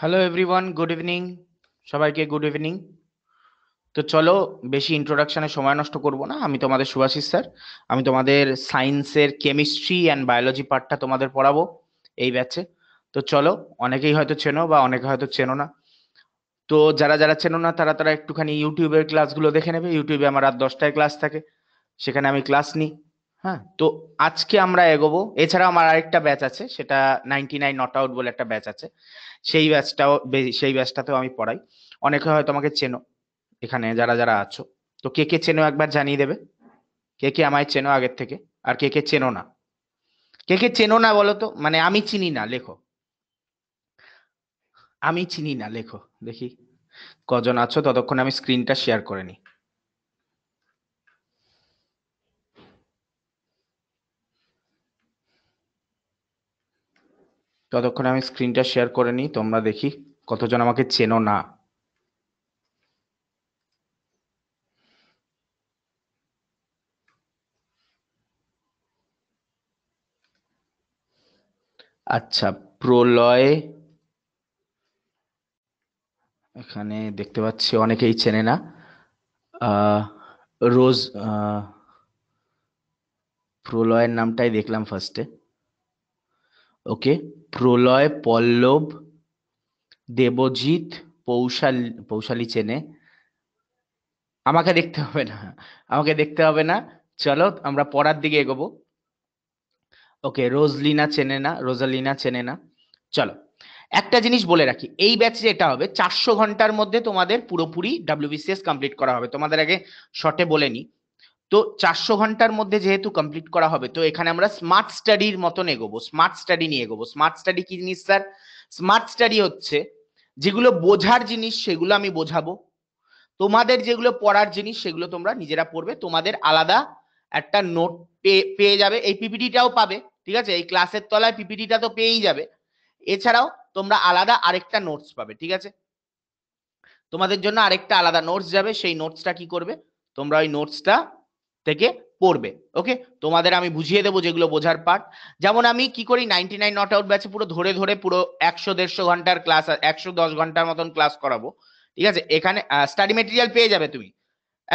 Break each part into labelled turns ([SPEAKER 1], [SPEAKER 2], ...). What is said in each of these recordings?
[SPEAKER 1] hello everyone good evening সবাইকে good evening তো চলো বেশি ইন্ট্রোডাকশানে সময় নষ্ট করব না আমি তোমাদের শুভাশিস স্যার আমি তোমাদের সায়েন্সের কেমিস্ট্রি অ্যান্ড বায়োলজি পার্টটা তোমাদের পড়াবো এই ব্যাচে তো চলো অনেকেই হয়তো চেনো বা অনেকে হয়তো চেনো না তো যারা যারা চেনো না তারা তারা একটুখানি ইউটিউবের ক্লাসগুলো দেখে নেবে ইউটিউবে আমার রাত দশটায় ক্লাস থাকে সেখানে আমি ক্লাস নিই হ্যাঁ তো আজকে আমরা এগোবো এছাড়া আমার আরেকটা ব্যাচ আছে সেটা নাইনটি নাইন নট আউট বলে একটা ব্যাচ আছে সেই ব্যাচটাও সেই ব্যাচটাতেও আমি পড়াই অনেকে হয়তো আমাকে চেনো এখানে যারা যারা আছো তো কে কে চেনো একবার জানিয়ে দেবে কে কে আমায় চেনো আগের থেকে আর কে কে চেনো না কে কে চেনো না বলো তো মানে আমি চিনি না লেখো আমি চিনি না লেখো দেখি কজন আছো ততক্ষণ আমি স্ক্রিনটা শেয়ার করে নিই ততক্ষণে আমি স্ক্রিনটা শেয়ার করে নিই তোমরা দেখি কতজন আমাকে চেনো না আচ্ছা প্রলয় এখানে দেখতে পাচ্ছি অনেকেই চেনে না রোজ প্রলয়ের নামটাই দেখলাম ফার্স্টে ওকে প্রলয় পল্লব দেবজিৎ পৌশাল পৌশালী চেনে আমাকে দেখতে হবে না আমাকে দেখতে হবে না চলো আমরা পড়ার দিকে এগোবো ওকে রোজলিনা চেনে না রোজালিনা চেনে না চলো একটা জিনিস বলে রাখি এই ব্যাচ যেটা হবে চারশো ঘন্টার মধ্যে তোমাদের পুরোপুরি ডাব্লিউবিসিএস কমপ্লিট করা হবে তোমাদের আগে শর্টে বলে নিই তো চারশো ঘন্টার মধ্যে যেহেতু কমপ্লিট করা হবে তো এখানে আমরা স্মার্ট স্টাডির মতন এগোবো স্মার্ট স্টাডি নিয়ে এগোবো স্মার্ট স্টাডি কি জিনিস স্যার স্মার্ট স্টাডি হচ্ছে যেগুলো বোঝার জিনিস সেগুলো আমি বোঝাবো তোমাদের যেগুলো পড়ার জিনিস সেগুলো তোমরা নিজেরা পড়বে তোমাদের আলাদা একটা নোট পেয়ে যাবে এই পিপিটিটাও পাবে ঠিক আছে এই ক্লাসের তলায় পিপিটিটা তো পেয়েই যাবে এছাড়াও তোমরা আলাদা আরেকটা নোটস পাবে ঠিক আছে তোমাদের জন্য আরেকটা আলাদা নোটস যাবে সেই নোটসটা কি করবে তোমরা ওই নোটসটা থেকে পড়বে ওকে তোমাদের আমি বুঝিয়ে দেবো যেগুলো বোঝার পার্ট যেমন আমি কি করি নাইনটি নাইন নট আউট ব্যাচে পুরো ধরে ধরে পুরো একশো দেড়শো ঘন্টার ক্লাস একশো দশ ঘন্টার মতন ক্লাস করাবো ঠিক আছে এখানে স্টাডি মেটেরিয়াল পেয়ে যাবে তুমি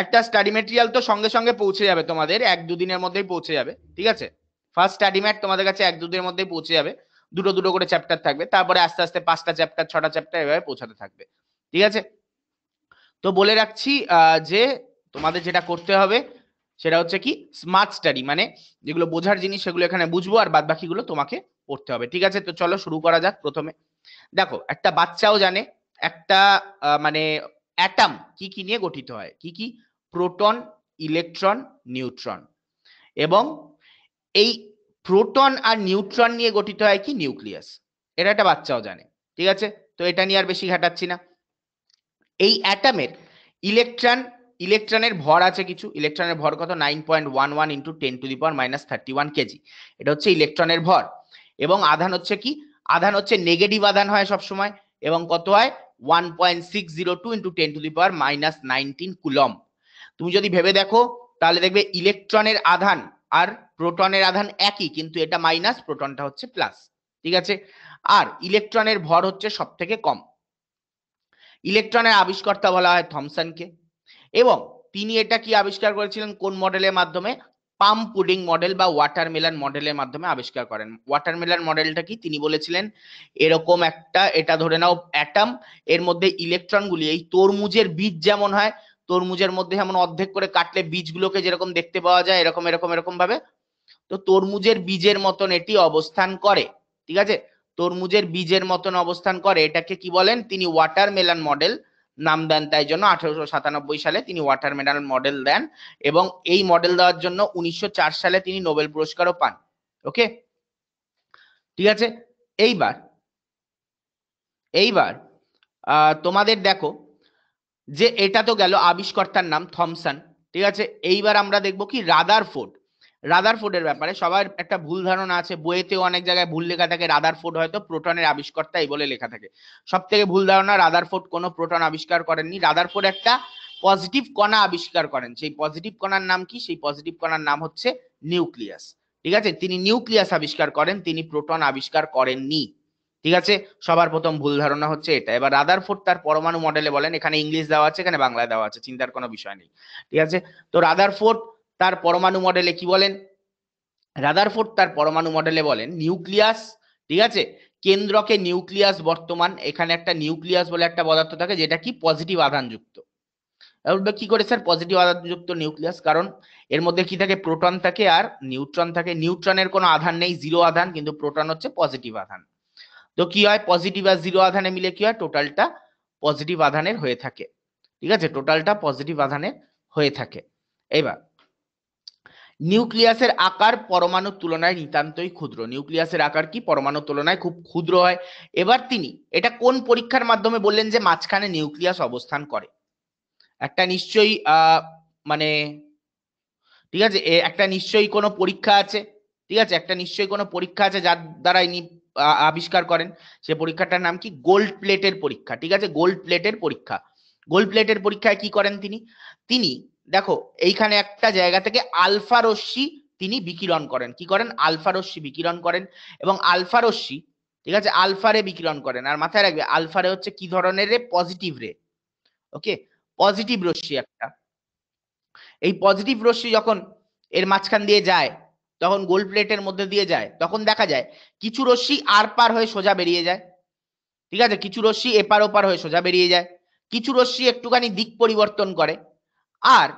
[SPEAKER 1] একটা স্টাডি মেটেরিয়াল তো সঙ্গে সঙ্গে পৌঁছে যাবে তোমাদের এক দুদিনের মধ্যেই পৌঁছে যাবে ঠিক আছে ফার্স্ট স্টাডি ম্যাট তোমাদের কাছে এক দুদিনের মধ্যেই পৌঁছে যাবে দুটো দুটো করে চ্যাপ্টার থাকবে তারপরে আস্তে আস্তে পাঁচটা চ্যাপ্টার ছটা চ্যাপ্টার এভাবে পৌঁছাতে থাকবে ঠিক আছে তো বলে রাখছি যে তোমাদের যেটা করতে হবে সেটা হচ্ছে কি স্মার্ট স্টাডি মানে যেগুলো বোঝার জিনিস সেগুলো এখানে বুঝবো আর বাদ বাকিগুলো তোমাকে পড়তে হবে ঠিক আছে তো চলো শুরু করা যাক প্রথমে দেখো একটা বাচ্চাও জানে একটা মানে অ্যাটাম কি কি নিয়ে গঠিত হয় কি কি প্রোটন ইলেকট্রন নিউট্রন এবং এই প্রোটন আর নিউট্রন নিয়ে গঠিত হয় কি নিউক্লিয়াস এটা একটা বাচ্চাও জানে ঠিক আছে তো এটা নিয়ে আর বেশি ঘাটাচ্ছি না এই অ্যাটামের ইলেকট্রন ইলেকট্রনের ভর আছে কিছু ইলেকট্রনের ভর কত nine point one one into ten to the power minus thirty one KG এটা হচ্ছে ইলেকট্রনের ভর এবং আধান হচ্ছে কি আধান হচ্ছে নেগেটিভ আধান হয় সবসময় এবং কত হয় one point six zero two into ten to the power minus nineteen coulomb তুমি যদি ভেবে দেখো তাহলে দেখবে ইলেকট্রনের আধান আর প্রোটনের আধান একই কিন্তু এটা মাইনাস প্রোটনটা হচ্ছে প্লাস ঠিক আছে আর ইলেকট্রনের ভর হচ্ছে সব থেকে কম ইলেকট্রনের আবিষ্কর্তা বলা হয় থমসনকে এবং তিনি এটা কি আবিষ্কার করেছিলেন কোন মডেলের মাধ্যমে পাম পুডিং মডেল বা ওয়াটারমেলান মডেলের মাধ্যমে আবিষ্কার করেন ওয়াটারমেলান মডেলটা কি তিনি বলেছিলেন এরকম একটা এটা ধরে নাও অ্যাটাম এর মধ্যে ইলেকট্রনগুলি এই তরমুজের বীজ যেমন হয় তরমুজের মধ্যে যেমন অর্ধেক করে কাটলে বীজগুলোকে যেরকম দেখতে পাওয়া যায় এরকম এরকম এরকম ভাবে তো তরমুজের বীজের মতন এটি অবস্থান করে ঠিক আছে তরমুজের বীজের মতন অবস্থান করে এটাকে কি বলেন তিনি ওয়াটারমেলান মডেল নাম দেন তাই জন্য আঠারোশো সাতানব্বই সালে তিনি ওয়াটার মেডাল মডেল দেন এবং এই মডেল দেওয়ার জন্য উনিশশো সালে তিনি নোবেল পুরস্কারও পান ওকে ঠিক আছে এইবার এইবার তোমাদের দেখো যে এটা তো গেল আবিষ্কর্তার নাম থমসন ঠিক আছে এইবার আমরা দেখব কি রাদার ফোর্ড রাদার ফোর্ডের ব্যাপারে সবার একটা ভুল ধারণা আছে বইয়েতেও অনেক জায়গায় ভুল লেখা থাকে রাদার ফোর্ড হয়তো প্রোটনের আবিষ্কর্তা এই বলে লেখা থাকে সব থেকে ভুল ধারণা রাদার ফোর্ড কোনো প্রোটন আবিষ্কার করেননি রাদার ফোর্ড একটা পজিটিভ কণা আবিষ্কার করেন সেই পজিটিভ কণার নাম কি সেই পজিটিভ কণার নাম হচ্ছে নিউক্লিয়াস ঠিক আছে তিনি নিউক্লিয়াস আবিষ্কার করেন তিনি প্রোটন আবিষ্কার করেননি ঠিক আছে সবার প্রথম ভুল ধারণা হচ্ছে এটা এবার রাদার ফোর্ড তার পরমাণু মডেলে বলেন এখানে ইংলিশ দেওয়া আছে এখানে বাংলা দেওয়া আছে চিন্তার কোনো বিষয় নেই ঠিক আছে তো রাদার ফোর্ড তার পরমাণু মডেলে কি বলেন রাদারফোর্ড তার পরমাণু মডেলে বলেন নিউক্লিয়াস ঠিক আছে কেন্দ্রকে নিউক্লিয়াস বর্তমান এখানে একটা নিউক্লিয়াস বলে একটা পদার্থ থাকে যেটা কি পজিটিভ আধানযুক্ত কি করে স্যার পজিটিভ আধানযুক্ত নিউক্লিয়াস কারণ এর মধ্যে কি থাকে প্রোটন থাকে আর নিউট্রন থাকে নিউট্রনের কোনো আধান নেই জিরো আধান কিন্তু প্রোটন হচ্ছে পজিটিভ আধান তো কি হয় পজিটিভ আর জিরো আধানে মিলে কি হয় টোটালটা পজিটিভ আধানের হয়ে থাকে ঠিক আছে টোটালটা পজিটিভ আধানের হয়ে থাকে এবার নিউক্লিয়াসের আকার পরমাণুর তুলনায় নিতান্তই ক্ষুদ্র নিউক্লিয়াসের আকার কি পরমাণুর তুলনায় খুব ক্ষুদ্র হয় এবার তিনি এটা কোন পরীক্ষার মাধ্যমে বললেন যে মাঝখানে নিউক্লিয়াস অবস্থান করে একটা নিশ্চয়ই মানে ঠিক আছে একটা নিশ্চয়ই কোনো পরীক্ষা আছে ঠিক আছে একটা নিশ্চয়ই কোনো পরীক্ষা আছে যার দ্বারা ইনি আবিষ্কার করেন সে পরীক্ষাটার নাম কি গোল্ড প্লেটের পরীক্ষা ঠিক আছে গোল্ড প্লেটের পরীক্ষা গোল্ড প্লেটের পরীক্ষায় কি করেন তিনি তিনি দেখো এইখানে একটা জায়গা থেকে আলফা রশ্মি তিনি বিকিরণ করেন কি করেন আলফা রশ্মি বিকিরণ করেন এবং আলফা রশ্মি ঠিক আছে আলফা রে বিকিরণ করেন আর মাথায় রাখবে আলফা রে হচ্ছে কি ধরনের রে পজিটিভ রে ওকে পজিটিভ রশ্মি একটা এই পজিটিভ রশ্মি যখন এর মাঝখান দিয়ে যায় তখন গোল প্লেটের মধ্যে দিয়ে যায় তখন দেখা যায় কিছু রশ্মি আর পার হয়ে সোজা বেরিয়ে যায় ঠিক আছে কিছু রশ্মি এপার ওপার হয়ে সোজা বেরিয়ে যায় কিছু রশ্মি একটুখানি দিক পরিবর্তন করে আর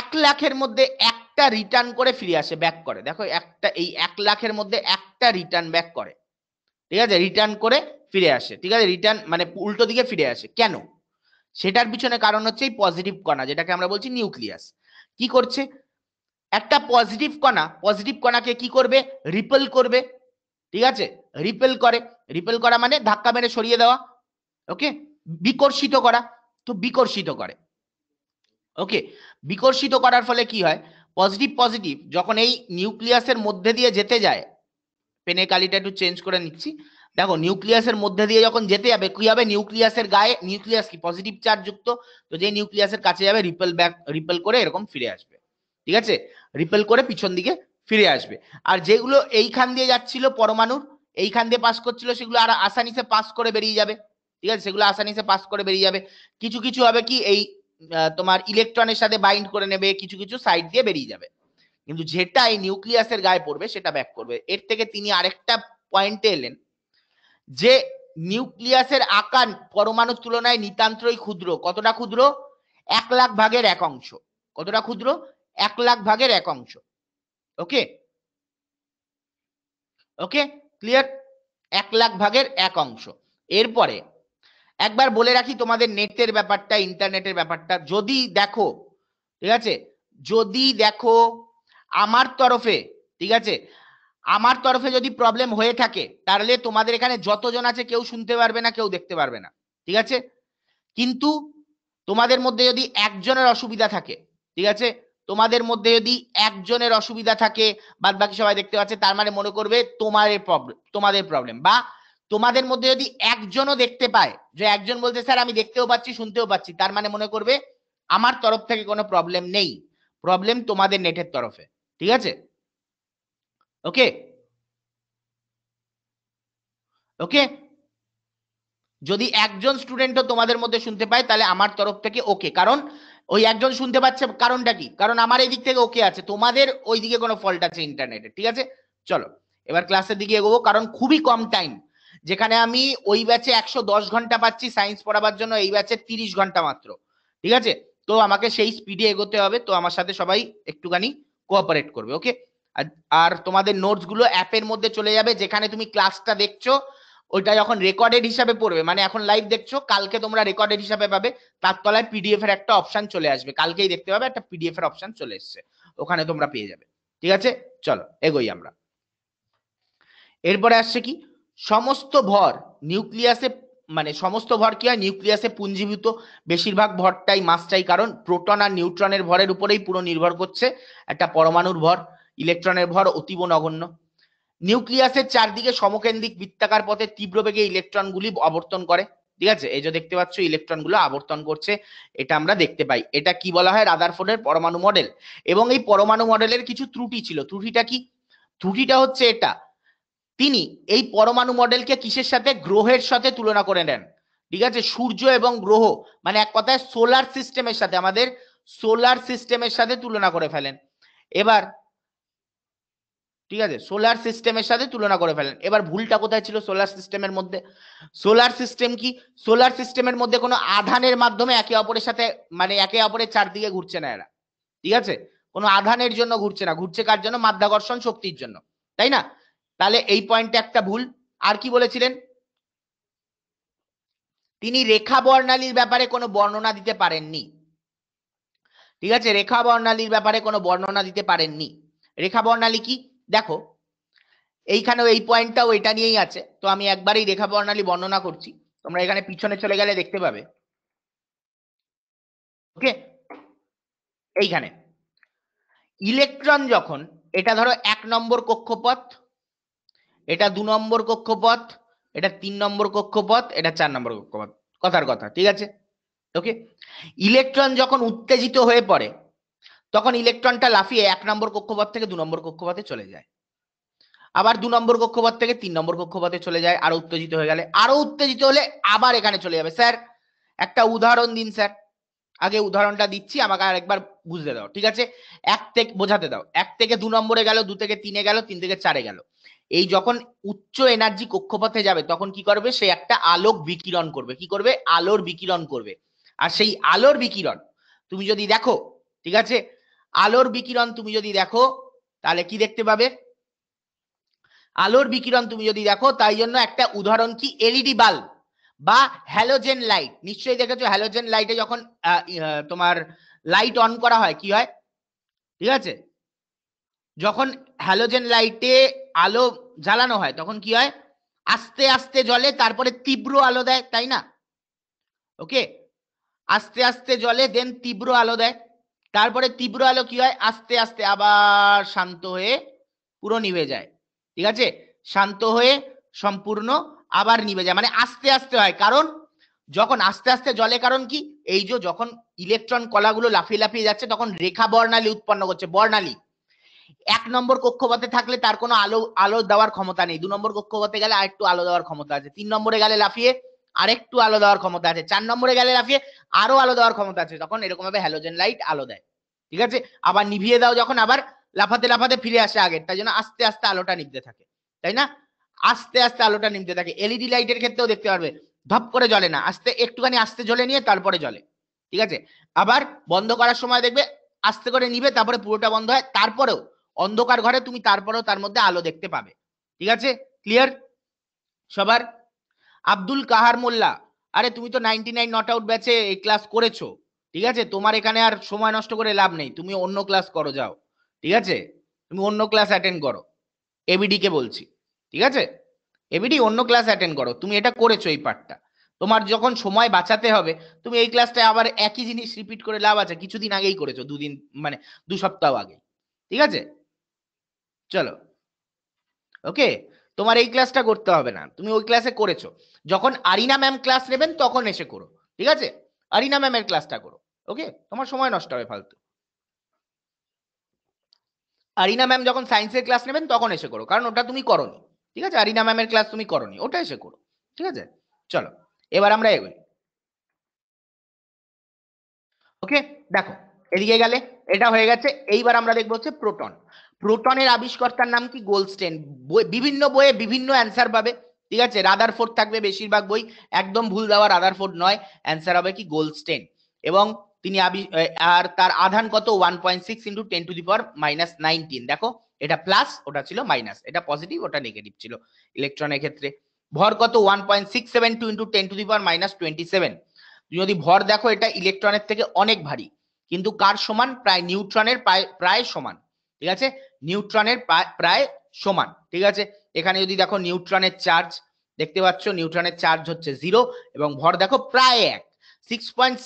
[SPEAKER 1] এক লাখের মধ্যে একটা রিটার্ন করে ফিরে আসে ব্যাক করে দেখো একটা এই এক লাখের মধ্যে একটা রিটার্ন ব্যাক করে ঠিক আছে রিটার্ন করে ফিরে আসে ঠিক আছে রিটার্ন মানে উল্টো দিকে ফিরে আসে কেন সেটার পিছনে কারণ হচ্ছে এই পজিটিভ কণা যেটাকে আমরা বলছি নিউক্লিয়াস কি করছে একটা পজিটিভ কণা পজিটিভ কণাকে কি করবে রিপেল করবে ঠিক আছে রিপেল করে রিপেল করা মানে ধাক্কা মেরে সরিয়ে দেওয়া ওকে বিকর্ষিত করা তো বিকর্ষিত করে ওকে বিকর্ষিত করার ফলে কি হয় পজিটিভ পজিটিভ যখন এই নিউক্লিয়াসের মধ্যে দিয়ে যেতে যায় পেনে কালিটা একটু চেঞ্জ করে নিচ্ছি দেখো নিউক্লিয়াসের মধ্যে দিয়ে যখন যেতে যাবে কি হবে নিউক্লিয়াসের গায়ে নিউক্লিয়াস কি পজিটিভ চার্জ যুক্ত তো যে নিউক্লিয়াসের কাছে যাবে রিপেল ব্যাক রিপেল করে এরকম ফিরে আসবে ঠিক আছে রিপেল করে পিছন দিকে ফিরে আসবে আর যেগুলো এইখান দিয়ে যাচ্ছিল পরমাণুর এইখান দিয়ে পাস করছিল সেগুলো আর আসানিসে পাস করে বেরিয়ে যাবে ঠিক আছে সেগুলো আসানিসে পাস করে বেরিয়ে যাবে কিছু কিছু হবে কি এই তোমার ইলেকট্রনের সাথে বাইন্ড করে নেবে কিছু কিছু সাইড দিয়ে বেরিয়ে যাবে কিন্তু যেটা এই নিউক্লিয়াসের গায়ে পড়বে সেটা ব্যাক করবে এর থেকে তিনি আরেকটা পয়েন্টে এলেন যে নিউক্লিয়াসের আকার পরমাণুর তুলনায় নিতান্তই ক্ষুদ্র কতটা ক্ষুদ্র এক লাখ ভাগের এক অংশ কতটা ক্ষুদ্র এক লাখ ভাগের এক অংশ ওকে ওকে ক্লিয়ার এক লাখ ভাগের এক অংশ এরপরে একবার বলে রাখি তোমাদের নেটের ব্যাপারটা ইন্টারনেটের ব্যাপারটা যদি দেখো ঠিক আছে যদি দেখো আমার তরফে ঠিক আছে আমার তরফে যদি প্রবলেম হয়ে থাকে তাহলে তোমাদের এখানে যতজন আছে কেউ শুনতে পারবে না কেউ দেখতে পারবে না ঠিক আছে কিন্তু তোমাদের মধ্যে যদি একজনের অসুবিধা থাকে ঠিক আছে তোমাদের মধ্যে যদি একজনের অসুবিধা থাকে বাদ বাকি সবাই দেখতে পাচ্ছে তার মানে মনে করবে তোমাদের প্রবলেম তোমাদের প্রবলেম বা তোমাদের মধ্যে যদি একজনও দেখতে পায় যে একজন বলতে স্যার আমি দেখতেও পাচ্ছি শুনতেও পাচ্ছি তার মানে মনে করবে আমার তরফ থেকে কোনো প্রবলেম নেই প্রবলেম তোমাদের নেটের তরফে ঠিক আছে ওকে ওকে যদি একজন স্টুডেন্টও তোমাদের মধ্যে শুনতে পায় তাহলে আমার তরফ থেকে ওকে কারণ ওই একজন শুনতে পাচ্ছে কারণটা কি কারণ আমার এই দিক থেকে ওকে আছে তোমাদের ওই দিকে কোনো ফল্ট আছে ইন্টারনেটে ঠিক আছে চলো এবার ক্লাসের দিকে এগোবো কারণ খুবই কম টাইম যেখানে আমি ওই ব্যাচে একশো দশ ঘন্টা পাচ্ছি সায়েন্স পড়াবার জন্য এই ব্যাচে তিরিশ ঘন্টা মাত্র ঠিক আছে তো আমাকে সেই স্পিডে এগোতে হবে তো আমার সাথে সবাই একটুখানি কোঅপারেট করবে ওকে আর তোমাদের নোটসগুলো অ্যাপের মধ্যে চলে যাবে যেখানে তুমি ক্লাসটা দেখছো ওইটা যখন রেকর্ডেড হিসাবে পড়বে মানে এখন লাইভ দেখছো কালকে তোমরা রেকর্ডেড হিসাবে পাবে তার তলায় পিডিএফ এর একটা অপশন চলে আসবে কালকেই দেখতে পাবে একটা পিডিএফ এর অপশন চলে এসছে ওখানে তোমরা পেয়ে যাবে ঠিক আছে চলো এগোই আমরা এরপরে আসছে কি সমস্ত ভর নিউক্লিয়াসে মানে সমস্ত ভর কি হয় নিউক্লিয়াসে পুঞ্জীভূত বেশিরভাগ ভরটাই মাসটাই কারণ প্রোটন আর নিউট্রনের ভরের উপরেই পুরো নির্ভর করছে একটা পরমাণুর ভর ইলেকট্রনের ভর অতীব নগণ্য নিউক্লিয়াসের চারদিকে সমকেন্দ্রিক বৃত্তাকার পথে তীব্র বেগে ইলেকট্রনগুলি আবর্তন করে ঠিক আছে এই যে দেখতে পাচ্ছ ইলেকট্রনগুলো আবর্তন করছে এটা আমরা দেখতে পাই এটা কি বলা হয় রাদারফোর্ডের পরমাণু মডেল এবং এই পরমাণু মডেলের কিছু ত্রুটি ছিল ত্রুটিটা কি ত্রুটিটা হচ্ছে এটা তিনি এই পরমাণু মডেলকে কিসের সাথে গ্রহের সাথে তুলনা করে নেন ঠিক আছে সূর্য এবং গ্রহ মানে এক কথায় সোলার সিস্টেমের সাথে আমাদের সোলার সিস্টেমের সাথে তুলনা করে ফেলেন এবার ঠিক আছে সোলার সিস্টেমের সাথে তুলনা করে ফেলেন এবার ভুলটা কোথায় ছিল সোলার সিস্টেমের মধ্যে সোলার সিস্টেম কি সোলার সিস্টেমের মধ্যে কোনো আধানের মাধ্যমে একে অপরের সাথে মানে একে অপরের চারদিকে ঘুরছে না এরা ঠিক আছে কোনো আধানের জন্য ঘুরছে না ঘুরছে কার জন্য মাধ্যাকর্ষণ শক্তির জন্য তাই না তাহলে এই পয়েন্টে একটা ভুল আর কি বলেছিলেন তিনি রেখা বর্ণালীর ব্যাপারে কোনো বর্ণনা দিতে পারেননি ঠিক আছে রেখা বর্ণালীর ব্যাপারে কোনো বর্ণনা দিতে পারেননি রেখা বর্ণালী কি দেখো এইখানেও এই পয়েন্টটাও এটা নিয়েই আছে তো আমি একবারই রেখা বর্ণালী বর্ণনা করছি তোমরা এখানে পিছনে চলে গেলে দেখতে পাবে ওকে এইখানে ইলেকট্রন যখন এটা ধরো এক নম্বর কক্ষপথ এটা দু নম্বর কক্ষপথ এটা তিন নম্বর কক্ষপথ এটা চার নম্বর কক্ষপথ কথার কথা ঠিক আছে ওকে ইলেকট্রন যখন উত্তেজিত হয়ে পড়ে তখন ইলেকট্রনটা লাফিয়ে এক নম্বর কক্ষপথ থেকে দু নম্বর কক্ষপথে চলে যায় আবার দু নম্বর কক্ষপথ থেকে তিন নম্বর কক্ষপথে চলে যায় আরো উত্তেজিত হয়ে গেলে আরো উত্তেজিত হলে আবার এখানে চলে যাবে স্যার একটা উদাহরণ দিন স্যার আগে উদাহরণটা দিচ্ছি আমাকে আর একবার বুঝতে দাও ঠিক আছে এক থেকে বোঝাতে দাও এক থেকে দু নম্বরে গেল দু থেকে তিনে গেল তিন থেকে চারে গেল এই যখন উচ্চ এনার্জি কক্ষপথে যাবে তখন কি করবে সে একটা আলোক বিকিরণ করবে কি করবে আলোর বিকিরণ করবে আর সেই আলোর বিকিরণ তুমি যদি দেখো ঠিক আছে আলোর বিকিরণ তুমি যদি দেখো তাহলে কি দেখতে পাবে আলোর বিকিরণ তুমি যদি দেখো তাই জন্য একটা উদাহরণ কি এলইডি বাল্ব e বা হ্যালোজেন লাইট নিশ্চয়ই দেখেছো হ্যালোজেন লাইটে যখন তোমার লাইট অন করা হয় কি হয় ঠিক আছে যখন হ্যালোজেন লাইটে আলো জ্বালানো হয় তখন কি হয় আস্তে আস্তে জলে তারপরে তীব্র আলো দেয় তাই না ওকে আস্তে আস্তে জলে দেন তীব্র আলো দেয় তারপরে তীব্র আলো কি হয় আস্তে আস্তে আবার শান্ত হয়ে পুরো নিভে যায় ঠিক আছে শান্ত হয়ে সম্পূর্ণ আবার নিভে যায় মানে আস্তে আস্তে হয় কারণ যখন আস্তে আস্তে জলে কারণ কি এই যে যখন ইলেকট্রন কলাগুলো লাফিয়ে লাফিয়ে যাচ্ছে তখন রেখা বর্ণালী উৎপন্ন করছে বর্ণালী এক নম্বর কক্ষপথে থাকলে তার কোনো আলো আলো দেওয়ার ক্ষমতা নেই দু নম্বর কক্ষপথে গেলে আর একটু আলো দেওয়ার ক্ষমতা আছে তিন নম্বরে গেলে লাফিয়ে আর একটু আলো দেওয়ার ক্ষমতা আছে চার নম্বরে গেলে লাফিয়ে আরো আলো দেওয়ার ক্ষমতা আছে তখন এরকম ভাবে হ্যালোজেন লাইট আলো দেয় ঠিক আছে আবার নিভিয়ে দাও যখন আবার লাফাতে লাফাতে ফিরে আসে আগের তাই জন্য আস্তে আস্তে আলোটা নিভতে থাকে তাই না আস্তে আস্তে আলোটা নিভতে থাকে এলইডি লাইটের ক্ষেত্রেও দেখতে পারবে ধপ করে জ্বলে না আস্তে একটুখানি আস্তে জ্বলে নিয়ে তারপরে জ্বলে ঠিক আছে আবার বন্ধ করার সময় দেখবে আস্তে করে নিবে তারপরে পুরোটা বন্ধ হয় তারপরেও অন্ধকার ঘরে তুমি তারপরেও তার মধ্যে আলো দেখতে পাবে ঠিক আছে ক্লিয়ার সবার আব্দুল কাহার মোল্লা আরে তুমি তো নাইনটি নাইন নট আউট ব্যাচে এই ক্লাস করেছো ঠিক আছে তোমার এখানে আর সময় নষ্ট করে লাভ নেই তুমি অন্য ক্লাস করো যাও ঠিক আছে তুমি অন্য ক্লাস অ্যাটেন্ড করো এবিডি কে বলছি ঠিক আছে এবিডি অন্য ক্লাস অ্যাটেন্ড করো তুমি এটা করেছো এই পার্টটা তোমার যখন সময় বাঁচাতে হবে তুমি এই ক্লাসটায় আবার একই জিনিস রিপিট করে লাভ আছে কিছুদিন আগেই করেছো দুদিন মানে দু সপ্তাহ আগে ঠিক আছে চলো ওকে তোমার এই ক্লাসটা করতে হবে না তুমি ওই ক্লাসে করেছো যখন আরিনা ম্যাম ক্লাস নেবেন তখন এসে করো ঠিক আছে আরিনা ম্যামের ক্লাসটা করো ওকে তোমার সময় নষ্ট হবে ফালতু আরিনা ম্যাম যখন সায়েন্সের ক্লাস নেবেন তখন এসে করো কারণ ওটা তুমি করনি ঠিক আছে আরিনা ম্যামের ক্লাস তুমি করনি ওটা এসে করো ঠিক আছে চলো এবার আমরা এগোই ওকে দেখো এদিকে গেলে এটা হয়ে গেছে এইবার আমরা দেখবো হচ্ছে প্রোটন প্রোটনের আবিষ্কর্তার নাম কি গোলস্টেন বিভিন্ন বইয়ে বিভিন্ন অ্যান্সার পাবে ঠিক আছে রাদার ফোর্ড থাকবে বেশিরভাগ বই একদম ভুল দেওয়া রাদার ফোর্ড নয় অ্যান্সার হবে কি গোলস্টেন এবং তিনি আর তার আধান কত one point six into ten to the power minus nineteen দেখো এটা প্লাস ওটা ছিল মাইনাস এটা পজিটিভ ওটা নেগেটিভ ছিল ইলেকট্রনের ক্ষেত্রে ভর কত one point six seven two into ten to the power minus twenty seven তুমি যদি ভর দেখো এটা ইলেকট্রনের থেকে অনেক ভারী কিন্তু কার সমান প্রায় নিউট্রনের প্রায় প্রায় সমান ঠিক আছে নিউট্রনের প্রায় সমান ঠিক আছে এখানে যদি দেখো নিউট্রনের চার্জ দেখতে পাচ্ছ নিউট্রনের চার্জ হচ্ছে জিরো এবং ভর দেখো প্রায় এক six point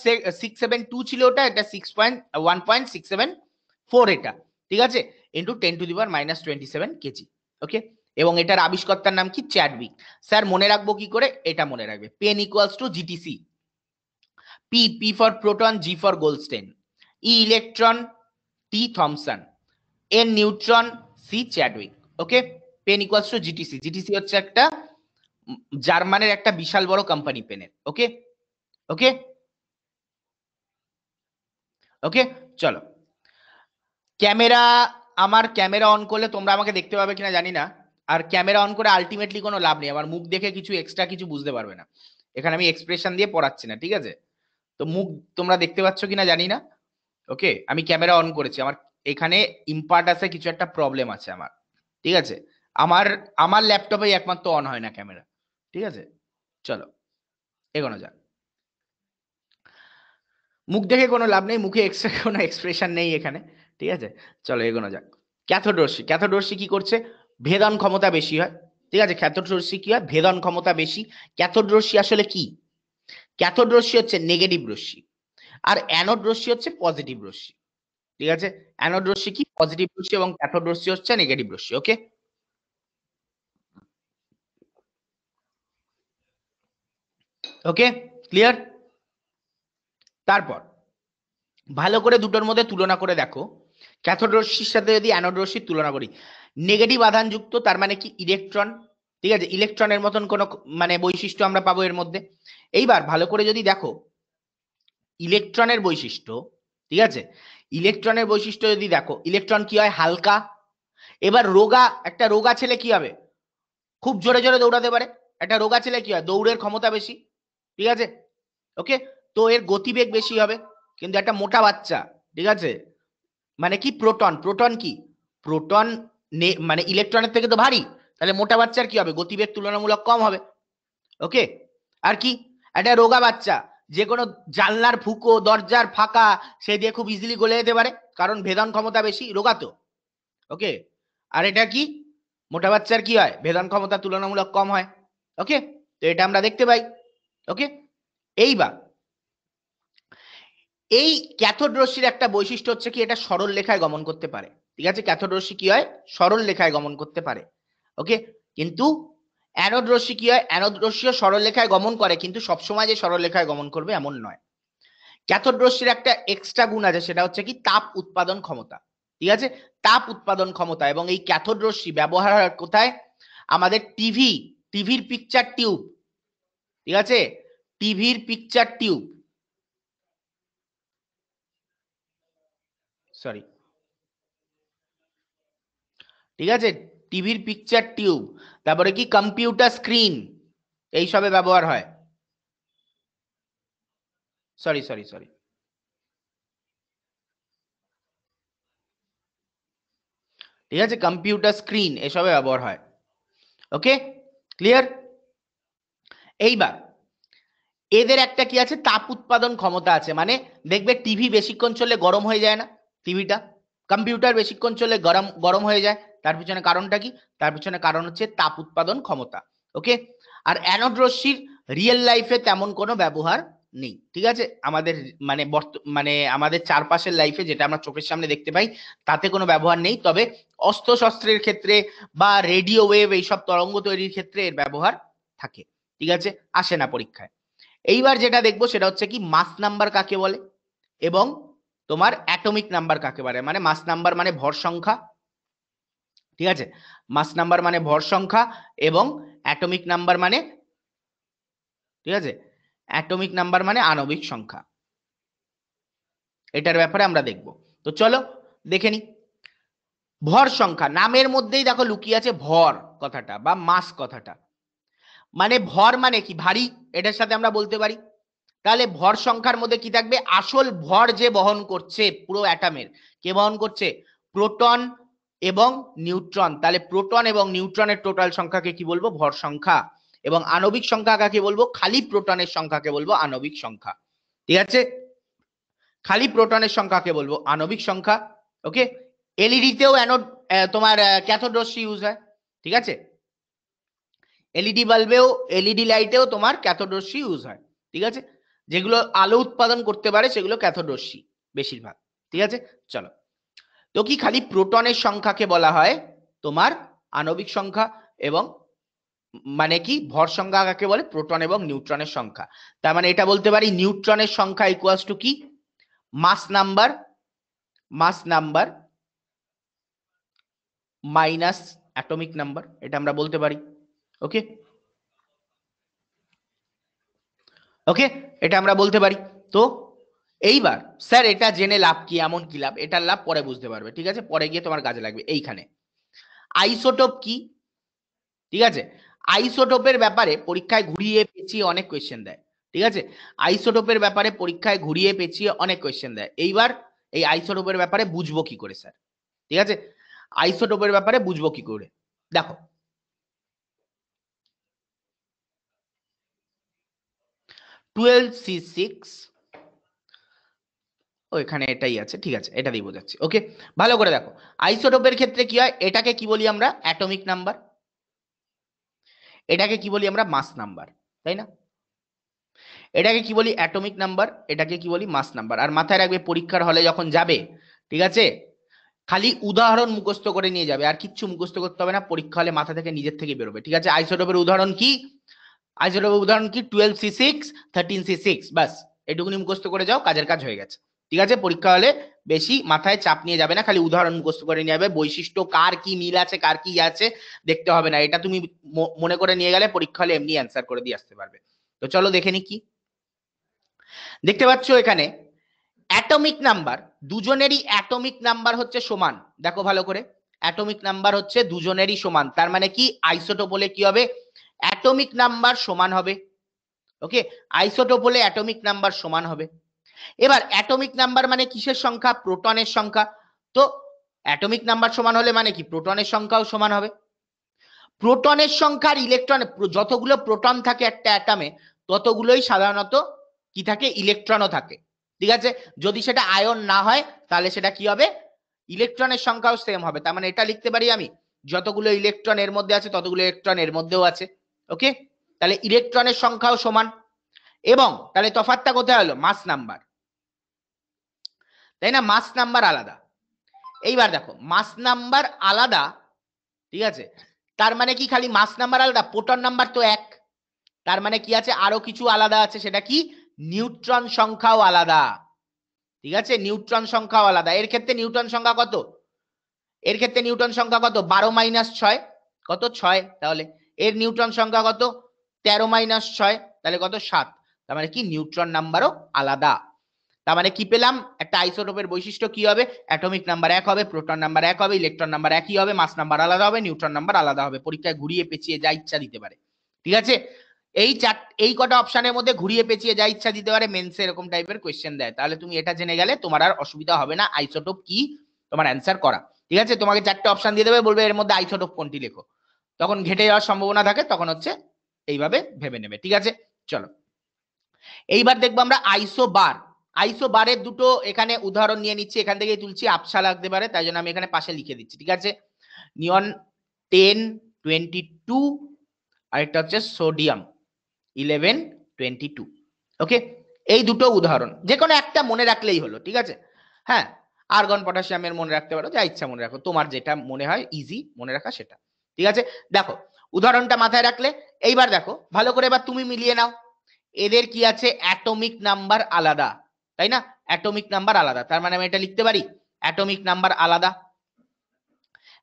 [SPEAKER 1] six seven two ছিল ওটা এটা six point one point six seven four এটা ঠিক আছে into ten to the power minus twenty seven KG okay এবং এটার আবিষ্কর্তার নাম কি চ্যাডবিক স্যার মনে রাখবো কি করে এটা মনে রাখবে pen equals to GTC P P for proton G for Goldstein E electron T Thomson N neutron C Chadwick okay pen equals to GTC GTC হচ্ছে একটা জার্মানের একটা বিশাল বড় কোম্পানি পেনের ওকে ওকে ওকে চলো ক্যামেরা আমার ক্যামেরা অন করলে তোমরা আমাকে দেখতে পাবে কিনা জানি না আর ক্যামেরা অন করে আলটিমেটলি কোনো লাভ নেই আমার মুখ দেখে কিছু এক্সট্রা কিছু বুঝতে পারবে না এখানে আমি এক্সপ্রেশন দিয়ে পড়াচ্ছি না ঠিক আছে তো মুখ তোমরা দেখতে পাচ্ছ কিনা জানি না ওকে আমি ক্যামেরা অন করেছি আমার এখানে ইম্পার্টাসে কিছু একটা প্রবলেম আছে আমার ঠিক আছে আমার আমার ল্যাপটপে একমাত্র অন হয় না ক্যামেরা ঠিক আছে চলো এগোনো যাক মুখ দেখে কোনো লাভ নেই মুখে কোনো এক্সপ্রেশন নেই এখানে ঠিক আছে চলো এগোনো যাক ক্যাথোডর্সি ক্যাথোডর্সি কি করছে ভেদন ক্ষমতা বেশি হয় ঠিক আছে ক্যাথোডর্সি কি হয় ভেদন ক্ষমতা বেশি ক্যাথোডর্সি আসলে কি ক্যাথোডর্সি হচ্ছে নেগেটিভ রশ্মি আর অ্যানোড রশ্মি হচ্ছে পজিটিভ রশ্মি ঠিক আছে অ্যানোড রশ্মি কি পজিটিভ রশ্মি এবং ক্যাথোড রশ্মি হচ্ছে নেগেটিভ রশ্মি ওকে ওকে ক্লিয়ার তারপর ভালো করে দুটোর মধ্যে তুলনা করে দেখো ক্যাথোড রশ্মির সাথে যদি অ্যানোড রশ্মির তুলনা করি নেগেটিভ আধানযুক্ত তার মানে কি ইলেকট্রন ঠিক আছে ইলেকট্রনের মতন কোনো মানে বৈশিষ্ট্য আমরা পাবো এর মধ্যে এইবার ভালো করে যদি দেখো ইলেকট্রনের বৈশিষ্ট্য ঠিক আছে ইলেকট্রনের বৈশিষ্ট্য যদি দেখো ইলেকট্রন কি হয় হালকা এবার রোগা একটা রোগা ছেলে কি হবে খুব জোরে জোরে দৌড়াতে পারে একটা রোগা ছেলে কি হয় দৌড়ের ক্ষমতা বেশি ঠিক আছে ওকে তো এর গতিবেগ বেশি হবে কিন্তু একটা মোটা বাচ্চা ঠিক আছে মানে কি প্রোটন প্রোটন কি প্রোটন মানে ইলেকট্রনের থেকে তো ভারী তাহলে মোটা বাচ্চার কি হবে গতিবেগ তুলনামূলক কম হবে ওকে আর কি একটা রোগা বাচ্চা যে কোনো জানলার ফুকো দরজার ফাঁকা সে দিয়ে খুব ইজিলি গলে যেতে পারে কারণ ভেদন ক্ষমতা বেশি রোগাতো ওকে আর এটা কি মোটা বাচ্চার কি হয় ভেদন ক্ষমতা তুলনামূলক কম হয় ওকে তো এটা আমরা দেখতে পাই ওকে এই বা এই ক্যাথোড্রসির একটা বৈশিষ্ট্য হচ্ছে কি এটা সরল লেখায় গমন করতে পারে ঠিক আছে ক্যাথোড্রসি কি হয় সরল লেখায় গমন করতে পারে ওকে কিন্তু অ্যানোড রশ্মি কি হয় অ্যানোড রশ্মিও সরলরেখায় গমন করে কিন্তু সবসময় যে সরলরেখায় গমন করবে এমন নয় ক্যাথোড রশ্মির একটা এক্সট্রা গুণ আছে সেটা হচ্ছে কি তাপ উৎপাদন ক্ষমতা ঠিক আছে তাপ উৎপাদন ক্ষমতা এবং এই ক্যাথোড রশ্মি ব্যবহার হয় কোথায় আমাদের টিভি টিভির পিকচার টিউব ঠিক আছে টিভির পিকচার টিউব সরি ঠিক আছে টিভির পিকচার টিউব তারপরে কি কম্পিউটার স্ক্রিন এই সবে ব্যবহার হয় সরি সরি সরি ঠিক আছে কম্পিউটার স্ক্রিন এসবে ব্যবহার হয় ওকে ক্লিয়ার এইবার এদের একটা কি আছে তাপ উৎপাদন ক্ষমতা আছে মানে দেখবে টিভি বেশিক্ষণ চলে গরম হয়ে যায় না টিভিটা কম্পিউটার বেশিক্ষণ চলে গরম গরম হয়ে যায় তার পিছনে কারণটা কি তার পিছনে কারণ হচ্ছে তাপ উৎপাদন ক্ষমতা ওকে আর অ্যানোড রশ্মির রিয়েল লাইফে তেমন কোনো ব্যবহার নেই ঠিক আছে আমাদের মানে বর্ত মানে আমাদের চারপাশের লাইফে যেটা আমরা চোখের সামনে দেখতে পাই তাতে কোনো ব্যবহার নেই তবে অস্ত্র শস্ত্রের ক্ষেত্রে বা রেডিও ওয়েভ এইসব তরঙ্গ তৈরির ক্ষেত্রে এর ব্যবহার থাকে ঠিক আছে আসে না পরীক্ষায় এইবার যেটা দেখবো সেটা হচ্ছে কি মাস নাম্বার কাকে বলে এবং তোমার অ্যাটমিক নাম্বার কাকে বলে মানে মাস নাম্বার মানে ভর সংখ্যা ঠিক আছে মাস নাম্বার মানে ভর সংখ্যা এবং অ্যাটমিক নাম্বার মানে ঠিক আছে অ্যাটমিক নাম্বার মানে আণবিক সংখ্যা এটার ব্যাপারে আমরা দেখব তো চলো দেখে নি ভর সংখ্যা নামের মধ্যেই দেখো লুকিয়ে আছে ভর কথাটা বা মাস কথাটা মানে ভর মানে কি ভারী এটার সাথে আমরা বলতে পারি তাহলে ভর সংখ্যার মধ্যে কি থাকবে আসল ভর যে বহন করছে পুরো অ্যাটামের কে বহন করছে প্রোটন এবং নিউট্রন তাহলে প্রোটন এবং নিউট্রনের টোটাল সংখ্যাকে কি বলবো ভর সংখ্যা এবং আণবিক সংখ্যা কাকে বলবো খালি প্রোটনের সংখ্যাকে বলবো আণবিক সংখ্যা ঠিক আছে খালি প্রোটনের সংখ্যাকে বলবো আণবিক সংখ্যা ওকে এলইডিতেও e অ্যানোড তোমার ক্যাথোড ইউজ হয় ঠিক আছে এলইডি e বাল্বেও এলইডি e লাইটেও তোমার ক্যাথোড ইউজ হয় ঠিক আছে যেগুলো আলো উৎপাদন করতে পারে সেগুলো ক্যাথোড বেশিরভাগ ঠিক আছে চলো তো কি খালি প্রোটনের সংখ্যাকে বলা হয় তোমার আণবিক সংখ্যা এবং মানে কি ভর সংখ্যা কাকে বলে প্রোটন এবং নিউট্রনের সংখ্যা তার মানে এটা বলতে পারি নিউট্রনের সংখ্যা ইকুয়াস টু কি mass number mass number minus atomic number এটা আমরা বলতে পারি ওকে ওকে এটা আমরা বলতে পারি তো এইবার স্যার এটা জেনে লাভ কি এমন কি লাভ এটার লাভ পরে বুঝতে পারবে ঠিক আছে পরে গিয়ে তোমার কাজে লাগবে এইখানে আইসোটোপ কি ঠিক আছে আইসোটোপের ব্যাপারে পরীক্ষায় ঘুরিয়ে পেঁচিয়ে অনেক কোয়েশ্চেন দেয় ঠিক আছে আইসোটোপের ব্যাপারে পরীক্ষায় ঘুরিয়ে পেঁচিয়ে অনেক কোয়েশ্চেন দেয় এইবার এই আইসোটোপের ব্যাপারে বুঝবো কি করে স্যার ঠিক আছে আইসোটোপের ব্যাপারে বুঝবো কি করে দেখো টুয়েলভ সি সিক্স ও এখানে এটাই আছে ঠিক আছে এটা দিয়ে বোঝাচ্ছি ওকে ভালো করে দেখো আইসোটোপের ক্ষেত্রে কি হয় এটাকে কি বলি আমরা অ্যাটমিক নাম্বার এটাকে কি বলি আমরা মাস নাম্বার তাই না এটাকে কি বলি অ্যাটমিক নাম্বার এটাকে কি বলি মাস নাম্বার আর মাথায় রাখবে পরীক্ষার হলে যখন যাবে ঠিক আছে খালি উদাহরণ মুখস্থ করে নিয়ে যাবে আর কিচ্ছু মুখস্থ করতে হবে না পরীক্ষা হলে মাথা থেকে নিজের থেকে বেরোবে ঠিক আছে আইসোটোপের উদাহরণ কি আইসোটোপের উদাহরণ কি twelve C six thirteen C six বাস এটুকুনি মুখস্থ করে যাও কাজের কাজ হয়ে গেছে ঠিক আছে পরীক্ষা হলে বেশি মাথায় চাপ নিয়ে যাবে না খালি উদাহরণ মুখস্থ করে নিয়ে যাবে বৈশিষ্ট্য কার কি মিল আছে কার কি ইয়ে আছে দেখতে হবে না এটা তুমি মনে করে নিয়ে গেলে পরীক্ষা হলে এমনি অ্যান্সার করে দিয়ে আসতে পারবে তো চলো দেখে নি কি দেখতে পাচ্ছ এখানে অ্যাটমিক নাম্বার দুজনেরই অ্যাটমিক নাম্বার হচ্ছে সমান দেখো ভালো করে অ্যাটমিক নাম্বার হচ্ছে দুজনেরই সমান তার মানে কি আইসোটোপ হলে কি হবে অ্যাটমিক নাম্বার সমান হবে ওকে আইসোটোপ হলে অ্যাটমিক নাম্বার সমান হবে এবার অ্যাটমিক নাম্বার মানে কিসের সংখ্যা প্রোটনের সংখ্যা তো অ্যাটমিক নাম্বার সমান হলে মানে কি প্রোটনের সংখ্যাও সমান হবে প্রোটনের সংখ্যা আর ইলেকট্রন যতগুলো প্রোটন থাকে একটা অ্যাটামে ততগুলোই সাধারণত কি থাকে ইলেকট্রনও থাকে ঠিক আছে যদি সেটা আয়ন না হয় তাহলে সেটা কি হবে ইলেকট্রনের সংখ্যাও সেম হবে তার মানে এটা লিখতে পারি আমি যতগুলো ইলেকট্রন এর মধ্যে আছে ততগুলো ইলেকট্রন এর মধ্যেও আছে ওকে তাহলে ইলেকট্রনের সংখ্যাও সমান এবং তাহলে তফাতটা কোথায় হলো মাস নাম্বার তাই না মাস নাম্বার আলাদা এইবার দেখো মাস নাম্বার আলাদা ঠিক আছে তার মানে কি খালি মাস নাম্বার আলাদা প্রোটন নাম্বার তো এক তার মানে কি আছে আরো কিছু আলাদা আছে সেটা কি নিউট্রন সংখ্যাও আলাদা ঠিক আছে নিউট্রন সংখ্যাও আলাদা এর ক্ষেত্রে নিউটন সংখ্যা কত এর ক্ষেত্রে নিউটন সংখ্যা কত বারো মাইনাস ছয় কত ছয় তাহলে এর নিউট্রন সংখ্যা কত তেরো মাইনাস ছয় তাহলে কত সাত তার মানে কি নিউট্রন নাম্বারও আলাদা তার মানে কি পেলাম একটা আইসোটোপের বৈশিষ্ট্য কি হবে অ্যাটমিক নাম্বার এক হবে প্রোটন নাম্বার এক হবে ইলেকট্রন নাম্বার একই হবে মাস নাম্বার আলাদা হবে নিউট্রন নাম্বার আলাদা হবে পরীক্ষায় ঘুরিয়ে পেঁচিয়ে যা ইচ্ছা দিতে পারে ঠিক আছে এই চার এই কটা অপশনের মধ্যে ঘুরিয়ে পেঁচিয়ে যা ইচ্ছা দিতে পারে মেন্স এরকম টাইপের কোয়েশ্চেন দেয় তাহলে তুমি এটা জেনে গেলে তোমার আর অসুবিধা হবে না আইসোটোপ কি তোমার অ্যান্সার করা ঠিক আছে তোমাকে চারটে অপশন দিয়ে দেবে বলবে এর মধ্যে আইসোটোপ কোনটি লেখো তখন ঘেটে যাওয়ার সম্ভাবনা থাকে তখন হচ্ছে এইভাবে ভেবে নেবে ঠিক আছে চলো এইবার দেখবো আমরা আইসো বার আইসো বারের দুটো এখানে উদাহরণ নিয়ে নিচ্ছি এখান থেকেই তুলছি আপসা লাগতে পারে তাই জন্য আমি এখানে পাশে লিখে দিচ্ছি ঠিক আছে নিয়ন টেন টোয়েন্টি টু আরেকটা হচ্ছে sodium eleven twenty two okay এই দুটো উদাহরণ যে কোনো একটা মনে রাখলেই হলো ঠিক আছে হ্যাঁ আর্গন পটাশিয়ামের মনে রাখতে পারো যা ইচ্ছা মনে রাখো তোমার যেটা মনে হয় ইজি মনে রাখা সেটা ঠিক আছে দেখো উদাহরণটা মাথায় রাখলে এইবার দেখো ভালো করে এবার তুমি মিলিয়ে নাও এদের কি আছে অ্যাটমিক নাম্বার আলাদা তাই না অ্যাটমিক নাম্বার আলাদা তার মানে আমি এটা লিখতে পারি অ্যাটমিক নাম্বার আলাদা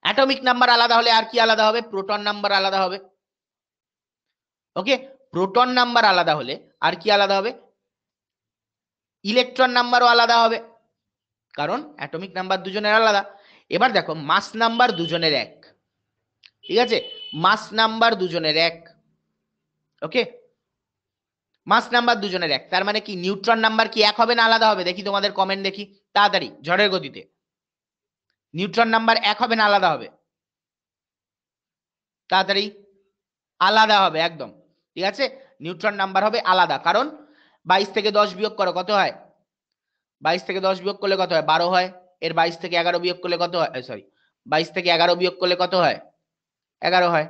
[SPEAKER 1] অ্যাটমিক নাম্বার আলাদা হলে আর কি আলাদা হবে প্রোটন নাম্বার আলাদা হবে ওকে প্রোটন নাম্বার আলাদা হলে আর কি আলাদা হবে ইলেকট্রন নাম্বারও আলাদা হবে কারণ অ্যাটমিক নাম্বার দুজনের আলাদা এবার দেখো মাস নাম্বার দুজনের এক ঠিক আছে মাস নাম্বার দুজনের এক ওকে মাস নাম্বার দুজনের এক তার মানে কি নিউট্রন নাম্বার কি এক হবে না আলাদা হবে দেখি তোমাদের কমেন্ট দেখি তাড়াতাড়ি ঝড়ের গতিতে নিউট্রন নাম্বার এক হবে না আলাদা হবে তাড়াতাড়ি আলাদা হবে একদম ঠিক আছে নিউট্রন নাম্বার হবে আলাদা কারণ বাইশ থেকে দশ বিয়োগ করো কত হয় বাইশ থেকে দশ বিয়োগ করলে কত হয় বারো হয় এর বাইশ থেকে এগারো বিয়োগ করলে কত হয় সরি বাইশ থেকে এগারো বিয়োগ করলে কত হয় এগারো হয়